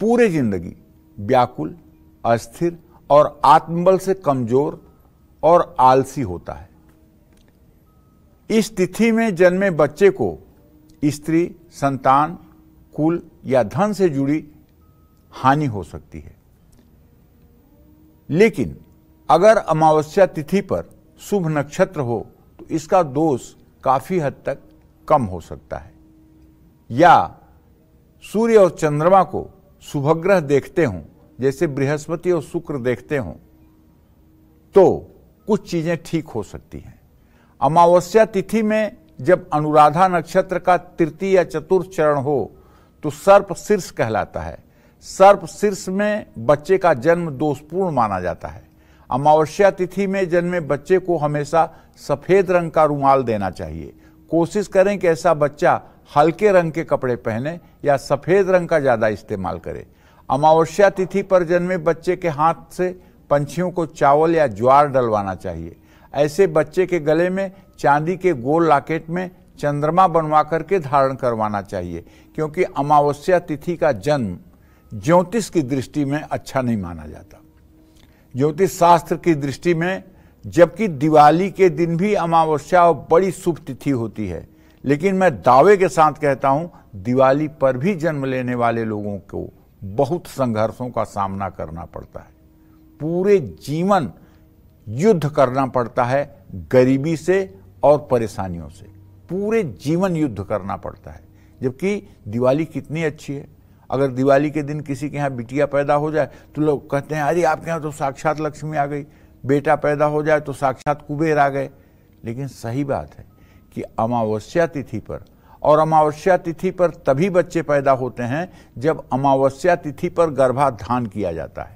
पूरे जिंदगी व्याकुल अस्थिर और आत्मबल से कमजोर और आलसी होता है इस तिथि में जन्मे बच्चे को स्त्री संतान कुल या धन से जुड़ी हानि हो सकती है लेकिन अगर अमावस्या तिथि पर शुभ नक्षत्र हो तो इसका दोष काफी हद तक कम हो सकता है या सूर्य और चंद्रमा को शुभग्रह देखते हों जैसे बृहस्पति और शुक्र देखते हों तो कुछ चीजें ठीक हो सकती हैं अमावस्या तिथि में जब अनुराधा नक्षत्र का तृतीय या चतुर्थ चरण हो तो सर्प शीर्ष कहलाता है सर्प शीर्ष में बच्चे का जन्म दोषपूर्ण माना जाता है अमावस्या तिथि में जन्मे बच्चे को हमेशा सफेद रंग का रुमाल देना चाहिए कोशिश करें कि ऐसा बच्चा हल्के रंग के कपड़े पहने या सफेद रंग का ज्यादा इस्तेमाल करे अमावस्या तिथि पर जन्मे बच्चे के हाथ से पंछियों को चावल या ज्वार डलवाना चाहिए ऐसे बच्चे के गले में चांदी के गोल लाकेट में चंद्रमा बनवा करके धारण करवाना चाहिए क्योंकि अमावस्या तिथि का जन्म ज्योतिष की दृष्टि में अच्छा नहीं माना जाता ज्योतिष शास्त्र की दृष्टि में जबकि दिवाली के दिन भी अमावस्या और बड़ी शुभ तिथि होती है लेकिन मैं दावे के साथ कहता हूं दिवाली पर भी जन्म लेने वाले लोगों को बहुत संघर्षों का सामना करना पड़ता है पूरे जीवन युद्ध करना पड़ता है गरीबी से और परेशानियों से पूरे जीवन युद्ध करना पड़ता है जबकि दिवाली कितनी अच्छी है अगर दिवाली के दिन किसी के यहाँ बिटिया पैदा हो जाए तो लोग कहते हैं अरे आपके यहाँ तो साक्षात लक्ष्मी आ गई बेटा पैदा हो जाए तो साक्षात कुबेर आ गए लेकिन सही बात है कि अमावस्या तिथि पर और अमावस्या तिथि पर तभी बच्चे पैदा होते हैं जब अमावस्या तिथि पर गर्भाधान किया जाता है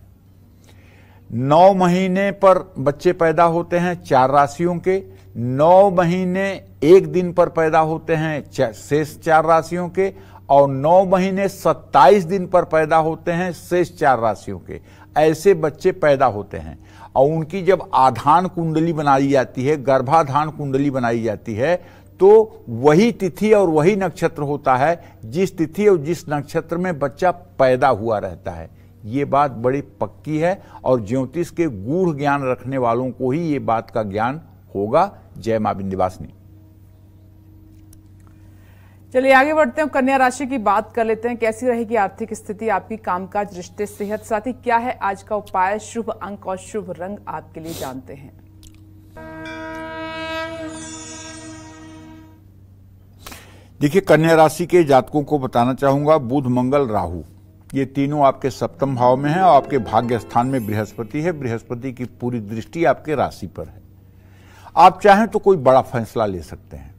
नौ महीने पर बच्चे पैदा होते हैं चार राशियों के नौ महीने एक दिन पर पैदा होते हैं शेष चार राशियों के और नौ महीने सत्ताईस दिन पर पैदा होते हैं शेष चार राशियों के ऐसे बच्चे पैदा होते हैं और उनकी जब आधान कुंडली बनाई जाती है गर्भाधान कुंडली बनाई जाती है तो वही तिथि और वही नक्षत्र होता है जिस तिथि और जिस नक्षत्र में बच्चा पैदा हुआ रहता है ये बात बड़ी पक्की है और ज्योतिष के गूढ़ ज्ञान रखने वालों को ही ये बात का ज्ञान होगा जय माँ बिंदिवासिनी चलिए आगे बढ़ते हैं कन्या राशि की बात कर लेते हैं कैसी रहेगी आर्थिक स्थिति आपकी कामकाज रिश्ते सेहत साथ ही क्या है आज का उपाय शुभ अंक और शुभ रंग आपके लिए जानते हैं देखिए कन्या राशि के जातकों को बताना चाहूंगा बुध मंगल राहु ये तीनों आपके सप्तम भाव में है और आपके भाग्य स्थान में बृहस्पति है बृहस्पति की पूरी दृष्टि आपके राशि पर है आप चाहें तो कोई बड़ा फैसला ले सकते हैं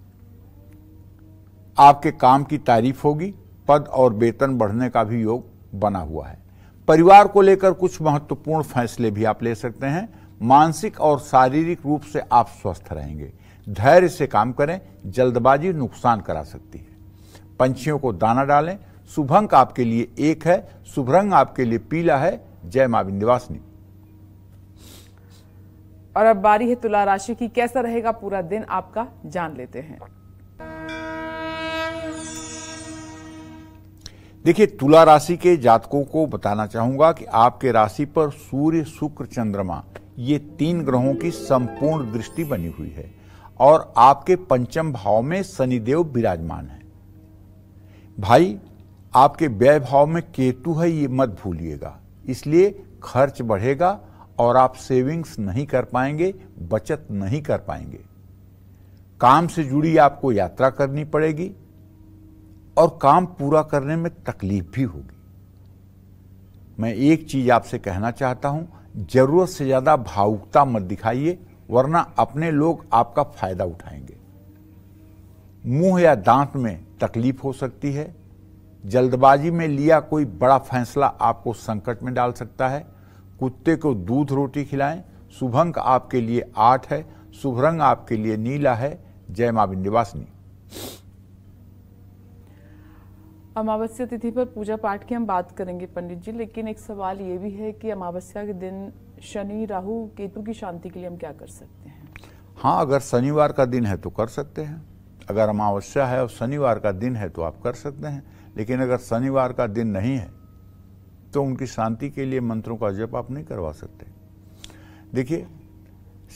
आपके काम की तारीफ होगी पद और वेतन बढ़ने का भी योग बना हुआ है परिवार को लेकर कुछ महत्वपूर्ण फैसले भी आप ले सकते हैं मानसिक और शारीरिक रूप से आप स्वस्थ रहेंगे धैर्य से काम करें जल्दबाजी नुकसान करा सकती है पंछियों को दाना डालें शुभंक आपके लिए एक है शुभ रंग आपके लिए पीला है जय माँ विंदवासिनी और अब बारी है तुला राशि की कैसा रहेगा पूरा दिन आपका जान लेते हैं देखिए तुला राशि के जातकों को बताना चाहूंगा कि आपके राशि पर सूर्य शुक्र चंद्रमा ये तीन ग्रहों की संपूर्ण दृष्टि बनी हुई है और आपके पंचम भाव में शनिदेव विराजमान है भाई आपके व्यय भाव में केतु है ये मत भूलिएगा इसलिए खर्च बढ़ेगा और आप सेविंग्स नहीं कर पाएंगे बचत नहीं कर पाएंगे काम से जुड़ी आपको यात्रा करनी पड़ेगी और काम पूरा करने में तकलीफ भी होगी मैं एक चीज आपसे कहना चाहता हूं जरूरत से ज्यादा भावुकता मत दिखाइए वरना अपने लोग आपका फायदा उठाएंगे मुंह या दांत में तकलीफ हो सकती है जल्दबाजी में लिया कोई बड़ा फैसला आपको संकट में डाल सकता है कुत्ते को दूध रोटी खिलाएं शुभंक आपके लिए आठ है शुभ रंग आपके लिए नीला है जय मां विंध्यवासिनी अमावस्या तिथि पर पूजा पाठ की हम बात करेंगे पंडित जी लेकिन एक सवाल ये भी है कि अमावस्या के दिन शनि राहु केतु की शांति के लिए हम क्या कर सकते हैं हाँ अगर शनिवार का दिन है तो कर सकते हैं अगर अमावस्या है और शनिवार का दिन है तो आप कर सकते हैं लेकिन अगर शनिवार का दिन नहीं है तो उनकी शांति के लिए मंत्रों का जप आप नहीं करवा सकते देखिए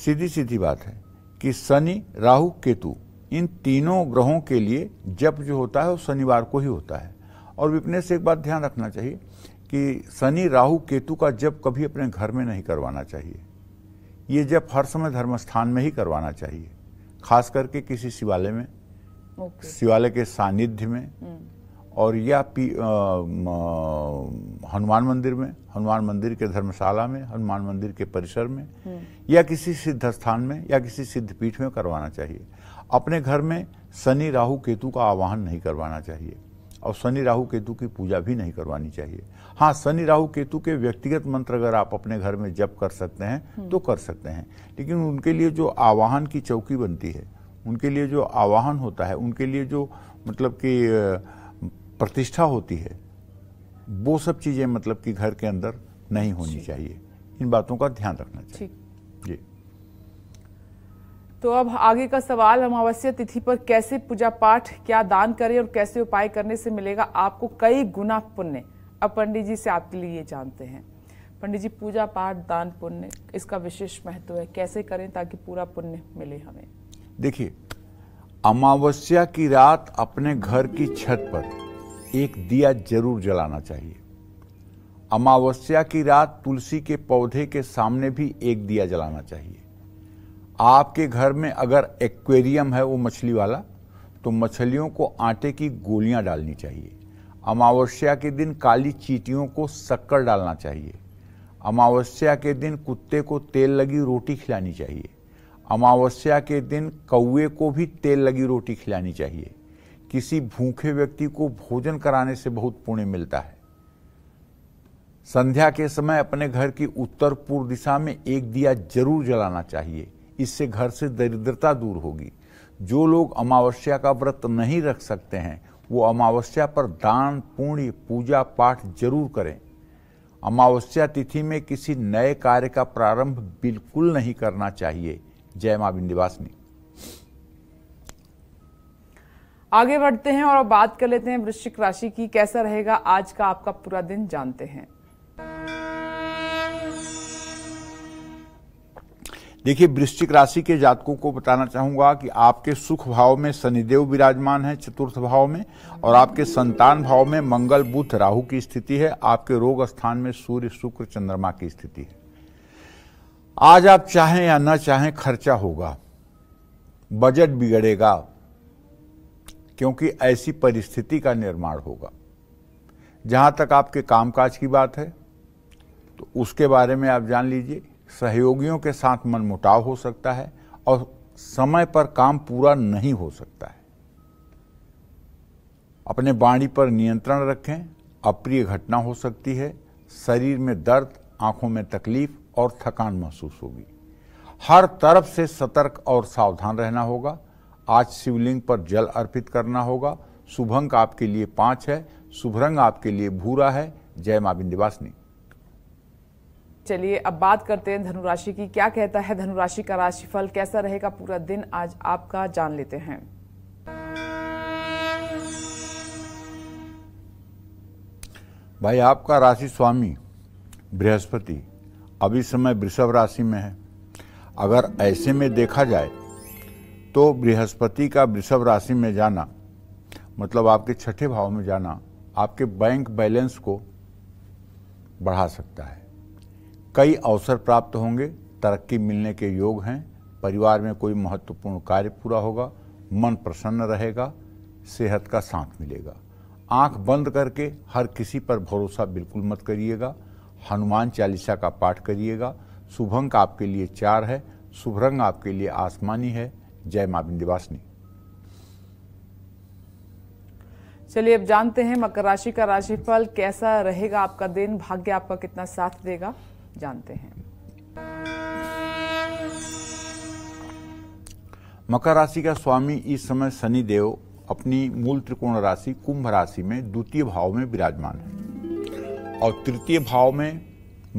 सीधी सीधी बात है कि शनि राहु केतु इन तीनों ग्रहों के लिए जप जो होता है वो शनिवार को ही होता है और से एक बात ध्यान रखना चाहिए कि शनि राहु केतु का जप कभी अपने घर में नहीं करवाना चाहिए ये जप हर समय धर्मस्थान में ही करवाना चाहिए खास करके किसी शिवालय में okay. शिवालय के सानिध्य में हम्म। और या पी, हनुमान मंदिर में हनुमान मंदिर के धर्मशाला में हनुमान मंदिर के परिसर में हम्म। या किसी सिद्ध स्थान में या किसी सिद्धपीठ में करवाना चाहिए अपने घर में शनि राहु केतु का आवाहन नहीं करवाना चाहिए और शनि राहु केतु की पूजा भी नहीं करवानी चाहिए हाँ शनि राहु केतु के व्यक्तिगत मंत्र अगर आप अपने घर में जप कर सकते हैं हम्म। तो कर सकते हैं लेकिन उनके लिए जो आवाहन की चौकी बनती है उनके लिए जो आवाहन होता है उनके लिए जो मतलब कि प्रतिष्ठा होती है वो सब चीज़ें मतलब कि घर के अंदर नहीं होनी चाहिए इन बातों का ध्यान रखना चाहिए तो अब आगे का सवाल अमावस्या तिथि पर कैसे पूजा पाठ क्या दान करें और कैसे उपाय करने से मिलेगा आपको कई गुना पुण्य अब पंडित जी से आपके लिए ये जानते हैं पंडित जी पूजा पाठ दान पुण्य इसका विशेष महत्व है कैसे करें ताकि पूरा पुण्य मिले हमें देखिए अमावस्या की रात अपने घर की छत पर एक दिया जरूर जलाना चाहिए अमावस्या की रात तुलसी के पौधे के सामने भी एक दिया जलाना चाहिए आपके घर में अगर एक्वेरियम है वो मछली वाला तो मछलियों को आटे की गोलियां डालनी चाहिए अमावस्या के दिन काली चीटियों को शक्कर डालना चाहिए अमावस्या के दिन कुत्ते को तेल लगी रोटी खिलानी चाहिए अमावस्या के दिन कौए को भी तेल लगी रोटी खिलानी चाहिए किसी भूखे व्यक्ति को भोजन कराने से बहुत पुण्य मिलता है संध्या के समय अपने घर की उत्तर पूर्व दिशा में एक दिया जरूर जलाना चाहिए इससे घर से दरिद्रता दूर होगी जो लोग अमावस्या का व्रत नहीं रख सकते हैं वो अमावस्या पर दान पुण्य पूजा पाठ जरूर करें अमावस्या तिथि में किसी नए कार्य का प्रारंभ बिल्कुल नहीं करना चाहिए जय माँ विंध्यवासिनी आगे बढ़ते हैं और बात कर लेते हैं वृश्चिक राशि की कैसा रहेगा आज का आपका पूरा दिन जानते हैं देखिए वृश्चिक राशि के जातकों को बताना चाहूंगा कि आपके सुख भाव में शनिदेव विराजमान है चतुर्थ भाव में और आपके संतान भाव में मंगल बुध राहु की स्थिति है आपके रोग स्थान में सूर्य शुक्र चंद्रमा की स्थिति है आज आप चाहें या न चाहें खर्चा होगा बजट बिगड़ेगा क्योंकि ऐसी परिस्थिति का निर्माण होगा जहां तक आपके कामकाज की बात है तो उसके बारे में आप जान लीजिए सहयोगियों के साथ मनमुटाव हो सकता है और समय पर काम पूरा नहीं हो सकता है अपने बाणी पर नियंत्रण रखें अप्रिय घटना हो सकती है शरीर में दर्द आंखों में तकलीफ और थकान महसूस होगी हर तरफ से सतर्क और सावधान रहना होगा आज शिवलिंग पर जल अर्पित करना होगा शुभंक आपके लिए पांच है शुभरंग आपके लिए भूरा है जय माँ विंध्यवासिनी चलिए अब बात करते हैं धनुराशि की क्या कहता है धनुराशि का राशिफल कैसा रहेगा पूरा दिन आज आपका जान लेते हैं भाई आपका राशि स्वामी बृहस्पति अभी समय वृषभ राशि में है अगर ऐसे में देखा जाए तो बृहस्पति का वृषभ राशि में जाना मतलब आपके छठे भाव में जाना आपके बैंक बैलेंस को बढ़ा सकता है कई अवसर प्राप्त होंगे तरक्की मिलने के योग हैं परिवार में कोई महत्वपूर्ण कार्य पूरा होगा मन प्रसन्न रहेगा सेहत का साथ मिलेगा आंख बंद करके हर किसी पर भरोसा बिल्कुल मत करिएगा हनुमान चालीसा का पाठ करिएगा शुभंक आपके लिए चार है शुभ रंग आपके लिए आसमानी है जय माँ विंध्यवासिनी चलिए अब जानते हैं मकर राशि का राशिफल कैसा रहेगा आपका दिन भाग्य आपका कितना साथ देगा जानते हैं मकर राशि का स्वामी इस समय शनि देव अपनी मूल त्रिकोण राशि कुंभ राशि में द्वितीय भाव में विराजमान है और तृतीय भाव में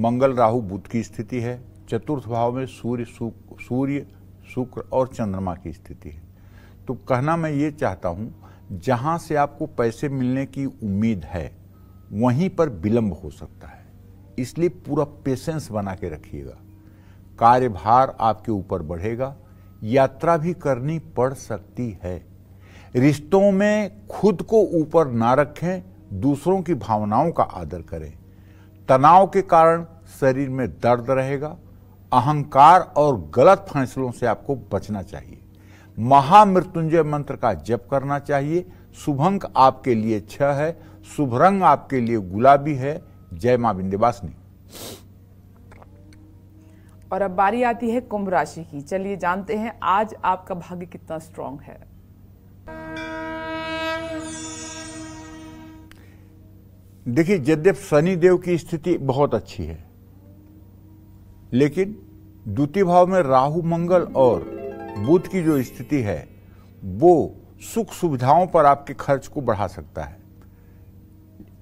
मंगल राहु बुध की स्थिति है चतुर्थ भाव में सूर्य सूर्य शुक्र और चंद्रमा की स्थिति है तो कहना मैं ये चाहता हूँ जहाँ से आपको पैसे मिलने की उम्मीद है वहीं पर विलंब हो सकता है इसलिए पूरा पेशेंस बना के रखिएगा कार्यभार आपके ऊपर बढ़ेगा यात्रा भी करनी पड़ सकती है रिश्तों में खुद को ऊपर ना रखें दूसरों की भावनाओं का आदर करें तनाव के कारण शरीर में दर्द रहेगा अहंकार और गलत फैसलों से आपको बचना चाहिए महामृत्युंजय मंत्र का जप करना चाहिए शुभंक आपके लिए छह अच्छा है शुभ रंग आपके लिए गुलाबी है जय मां विंध्यवासिनी और अब बारी आती है कुंभ राशि की चलिए जानते हैं आज आपका भाग्य कितना स्ट्रांग है देखिए यद्यप शनिदेव की स्थिति बहुत अच्छी है लेकिन द्वितीय भाव में राहु मंगल और बुध की जो स्थिति है वो सुख सुविधाओं पर आपके खर्च को बढ़ा सकता है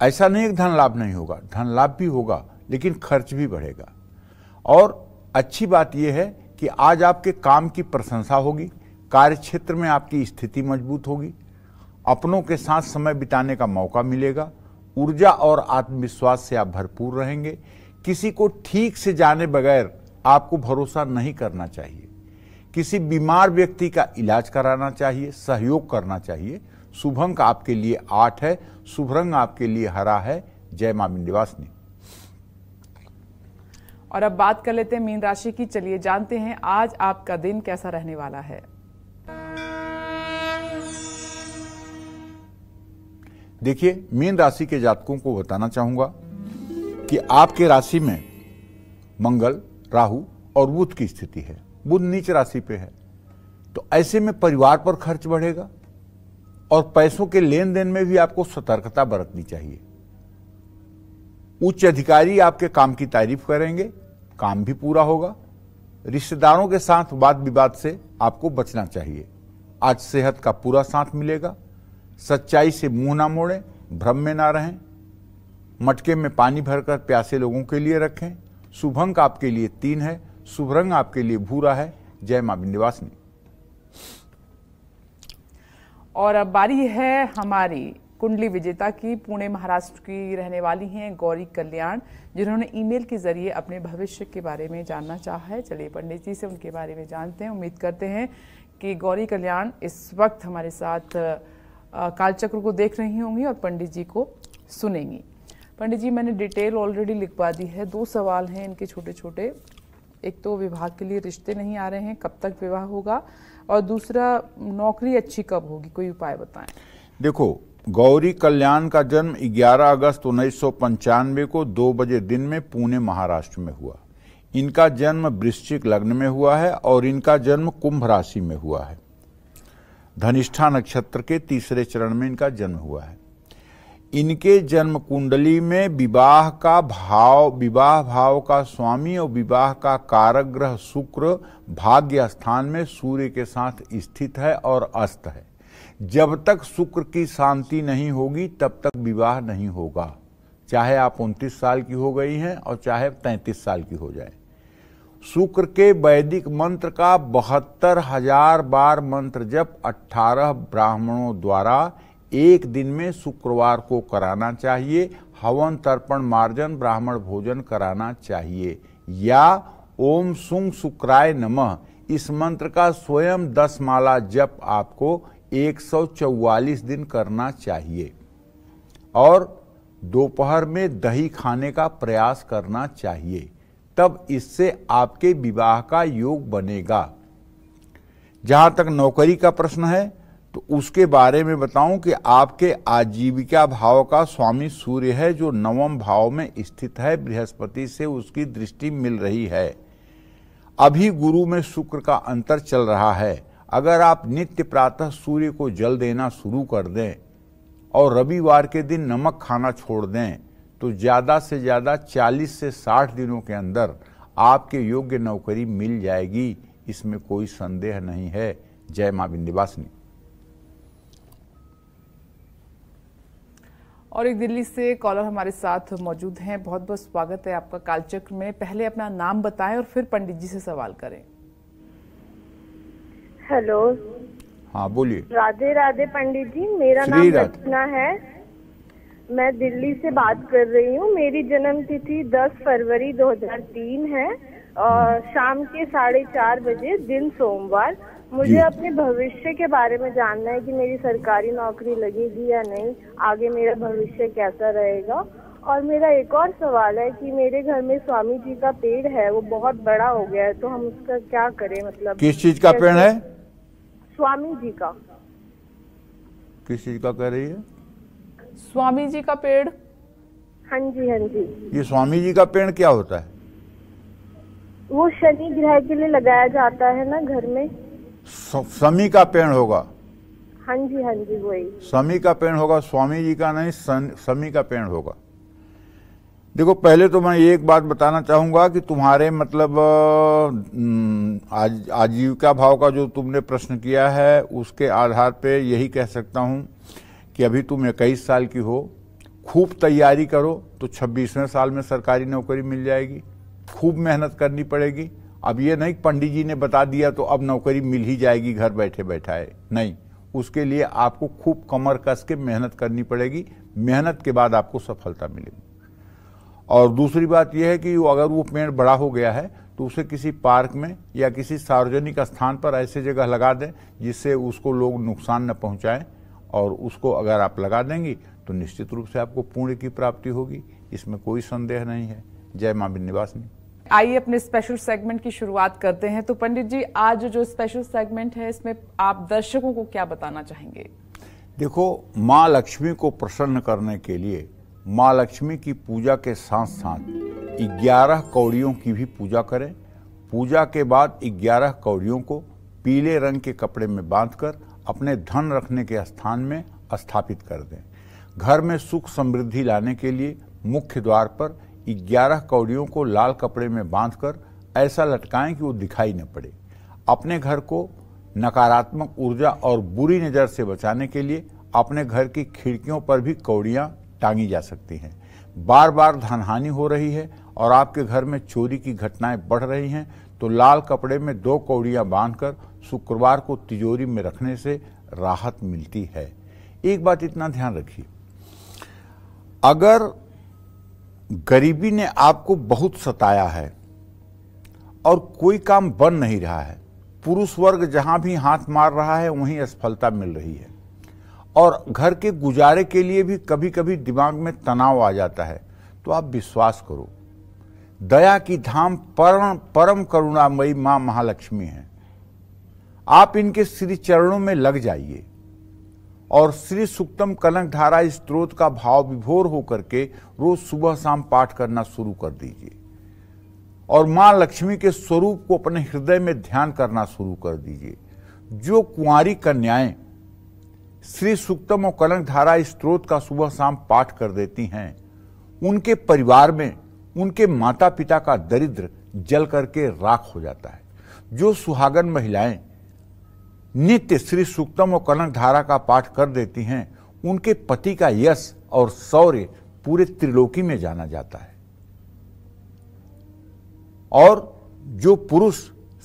ऐसा नहीं कि धन लाभ नहीं होगा धन लाभ भी होगा लेकिन खर्च भी बढ़ेगा और अच्छी बात यह है कि आज आपके काम की प्रशंसा होगी कार्य क्षेत्र में आपकी स्थिति मजबूत होगी अपनों के साथ समय बिताने का मौका मिलेगा ऊर्जा और आत्मविश्वास से आप भरपूर रहेंगे किसी को ठीक से जाने बगैर आपको भरोसा नहीं करना चाहिए किसी बीमार व्यक्ति का इलाज कराना चाहिए सहयोग करना चाहिए शुभंक आपके लिए आठ है शुभरंग आपके लिए हरा है जय मां ने और अब बात कर लेते हैं मीन राशि की चलिए जानते हैं आज आपका दिन कैसा रहने वाला है देखिए मीन राशि के जातकों को बताना चाहूंगा कि आपके राशि में मंगल राहु और बुध की स्थिति है बुध नीच राशि पे है तो ऐसे में परिवार पर खर्च बढ़ेगा और पैसों के लेन देन में भी आपको सतर्कता बरतनी चाहिए उच्च अधिकारी आपके काम की तारीफ करेंगे काम भी पूरा होगा रिश्तेदारों के साथ वाद विवाद से आपको बचना चाहिए आज सेहत का पूरा साथ मिलेगा सच्चाई से मुंह ना मोड़ें भ्रम में ना रहें मटके में पानी भरकर प्यासे लोगों के लिए रखें शुभंक आपके लिए तीन है शुभ रंग आपके लिए भूरा है जय मां बिंदवासिनी और अब बारी है हमारी कुंडली विजेता की पुणे महाराष्ट्र की रहने वाली हैं गौरी कल्याण जिन्होंने ईमेल के जरिए अपने भविष्य के बारे में जानना चाहा है चलिए पंडित जी से उनके बारे में जानते हैं उम्मीद करते हैं कि गौरी कल्याण इस वक्त हमारे साथ कालचक्र को देख रही होंगी और पंडित जी को सुनेंगी पंडित जी मैंने डिटेल ऑलरेडी लिखवा दी है दो सवाल हैं इनके छोटे छोटे एक तो विवाह के लिए रिश्ते नहीं आ रहे हैं कब तक विवाह होगा और दूसरा नौकरी अच्छी कब होगी कोई उपाय बताएं देखो गौरी कल्याण का जन्म 11 अगस्त उन्नीस को दो बजे दिन में पुणे महाराष्ट्र में हुआ इनका जन्म वृश्चिक लग्न में हुआ है और इनका जन्म कुंभ राशि में हुआ है धनिष्ठा नक्षत्र के तीसरे चरण में इनका जन्म हुआ है इनके जन्म कुंडली में विवाह का भाव विवाह भाव का स्वामी और विवाह का कारक ग्रह शुक्र भाग्य स्थान में सूर्य के साथ स्थित है और अस्त है जब तक शुक्र की शांति नहीं होगी तब तक विवाह नहीं होगा चाहे आप उनतीस साल की हो गई हैं और चाहे तैंतीस साल की हो जाए शुक्र के वैदिक मंत्र का बहत्तर हजार बार मंत्र जब अठारह ब्राह्मणों द्वारा एक दिन में शुक्रवार को कराना चाहिए हवन तर्पण मार्जन ब्राह्मण भोजन कराना चाहिए या ओम सुंग शुक्राय नमः इस मंत्र का स्वयं दस माला जप आपको 144 दिन करना चाहिए और दोपहर में दही खाने का प्रयास करना चाहिए तब इससे आपके विवाह का योग बनेगा जहां तक नौकरी का प्रश्न है तो उसके बारे में बताऊं कि आपके आजीविका भाव का स्वामी सूर्य है जो नवम भाव में स्थित है बृहस्पति से उसकी दृष्टि मिल रही है अभी गुरु में शुक्र का अंतर चल रहा है अगर आप नित्य प्रातः सूर्य को जल देना शुरू कर दें और रविवार के दिन नमक खाना छोड़ दें तो ज़्यादा से ज़्यादा 40 से 60 दिनों के अंदर आपके योग्य नौकरी मिल जाएगी इसमें कोई संदेह नहीं है जय माँ विन्दिवासिनी और एक दिल्ली से कॉलर हमारे साथ मौजूद हैं बहुत बहुत स्वागत है आपका कालचक्र में पहले अपना नाम बताएं और फिर पंडित जी से सवाल करें हेलो हाँ बोलिए राधे राधे पंडित जी मेरा नाम रचना है मैं दिल्ली से बात कर रही हूँ मेरी जन्म तिथि 10 फरवरी 2003 है और हम्म। शाम के साढ़े चार बजे दिन सोमवार मुझे अपने भविष्य के बारे में जानना है कि मेरी सरकारी नौकरी लगेगी या नहीं आगे मेरा भविष्य कैसा रहेगा और मेरा एक और सवाल है कि मेरे घर में स्वामी जी का पेड़ है वो बहुत बड़ा हो गया है तो हम उसका क्या करें मतलब किस चीज का पेड़ है स्वामी जी का किस चीज का कह रही है स्वामी जी का पेड़ हाँ जी हाँ जी ये स्वामी जी का पेड़ क्या होता है वो शनि ग्रह के लिए लगाया जाता है ना घर में समी का पेड़ होगा हाँ जी हाँ जी वही समी का पेड़ होगा स्वामी जी का नहीं समी का पेड़ होगा देखो पहले तो मैं एक बात बताना चाहूंगा कि तुम्हारे मतलब आज आजीविका भाव का जो तुमने प्रश्न किया है उसके आधार पे यही कह सकता हूं कि अभी तुम इक्कीस साल की हो खूब तैयारी करो तो छब्बीसवें साल में सरकारी नौकरी मिल जाएगी खूब मेहनत करनी पड़ेगी अब ये नहीं पंडित जी ने बता दिया तो अब नौकरी मिल ही जाएगी घर बैठे बैठाए नहीं उसके लिए आपको खूब कमर कस के मेहनत करनी पड़ेगी मेहनत के बाद आपको सफलता मिलेगी और दूसरी बात यह है कि अगर वो पेड़ बड़ा हो गया है तो उसे किसी पार्क में या किसी सार्वजनिक स्थान पर ऐसे जगह लगा दें जिससे उसको लोग नुकसान न पहुंचाएं और उसको अगर आप लगा देंगी तो निश्चित रूप से आपको पुण्य की प्राप्ति होगी इसमें कोई संदेह नहीं है जय माँ बिन्नीवासिनी आइए अपने स्पेशल सेगमेंट की शुरुआत करते हैं तो पंडित जी आज जो स्पेशल सेगमेंट है इसमें आप दर्शकों को क्या बताना चाहेंगे देखो माँ लक्ष्मी को प्रसन्न करने के लिए माँ लक्ष्मी की पूजा के साथ साथ ग्यारह कौड़ियों की भी पूजा करें पूजा के बाद ग्यारह कौड़ियों को पीले रंग के कपड़े में बांधकर अपने धन रखने के स्थान में स्थापित कर दें घर में सुख समृद्धि लाने के लिए मुख्य द्वार पर ग्यारह कौड़ियों को लाल कपड़े में बांधकर ऐसा लटकाएं कि वो दिखाई न पड़े अपने घर को नकारात्मक ऊर्जा और बुरी नज़र से बचाने के लिए अपने घर की खिड़कियों पर भी कौड़ियाँ टांगी जा सकती हैं बार बार धनहानि हो रही है और आपके घर में चोरी की घटनाएं बढ़ रही हैं तो लाल कपड़े में दो कौड़ियाँ बांधकर शुक्रवार को तिजोरी में रखने से राहत मिलती है एक बात इतना ध्यान रखिए अगर गरीबी ने आपको बहुत सताया है और कोई काम बन नहीं रहा है पुरुष वर्ग जहां भी हाथ मार रहा है वहीं असफलता मिल रही है और घर के गुजारे के लिए भी कभी कभी दिमाग में तनाव आ जाता है तो आप विश्वास करो दया की धाम परम परम करुणामयी मां महालक्ष्मी है आप इनके श्री चरणों में लग जाइए और श्री सुक्तम कलंक धारा स्त्रोत का भाव विभोर होकर के रोज सुबह शाम पाठ करना शुरू कर दीजिए और माँ लक्ष्मी के स्वरूप को अपने हृदय में ध्यान करना शुरू कर दीजिए जो कुंवारी कन्याएं श्री सुक्तम और कलंक धारा स्त्रोत का सुबह शाम पाठ कर देती हैं उनके परिवार में उनके माता पिता का दरिद्र जल करके राख हो जाता है जो सुहागन महिलाएं नित्य श्री सूक्तम और कनक धारा का पाठ कर देती हैं उनके पति का यश और शौर्य पूरे त्रिलोकी में जाना जाता है और जो पुरुष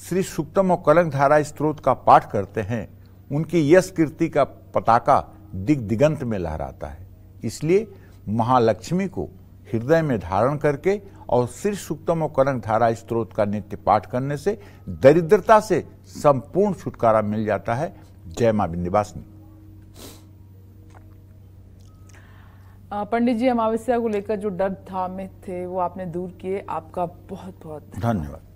श्री सूक्तम और कलंक धारा स्त्रोत का पाठ करते हैं उनकी यश कीर्ति का पताका दिग्दिगंत में लहराता है इसलिए महालक्ष्मी को हृदय में धारण करके और शीर्ष सुक्तम और करण धारा स्त्रोत का नित्य पाठ करने से दरिद्रता से संपूर्ण छुटकारा मिल जाता है जय मां विन्यवासिनी पंडित जी अमावस्या को लेकर जो डर था में थे वो आपने दूर किए आपका बहुत बहुत धन्यवाद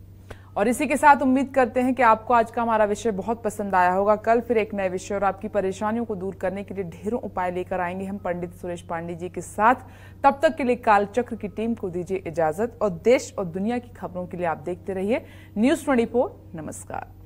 और इसी के साथ उम्मीद करते हैं कि आपको आज का हमारा विषय बहुत पसंद आया होगा कल फिर एक नए विषय और आपकी परेशानियों को दूर करने के लिए ढेरों उपाय लेकर आएंगे हम पंडित सुरेश पांडे जी के साथ तब तक के लिए कालचक्र की टीम को दीजिए इजाजत और देश और दुनिया की खबरों के लिए आप देखते रहिए न्यूज ट्वेंटी नमस्कार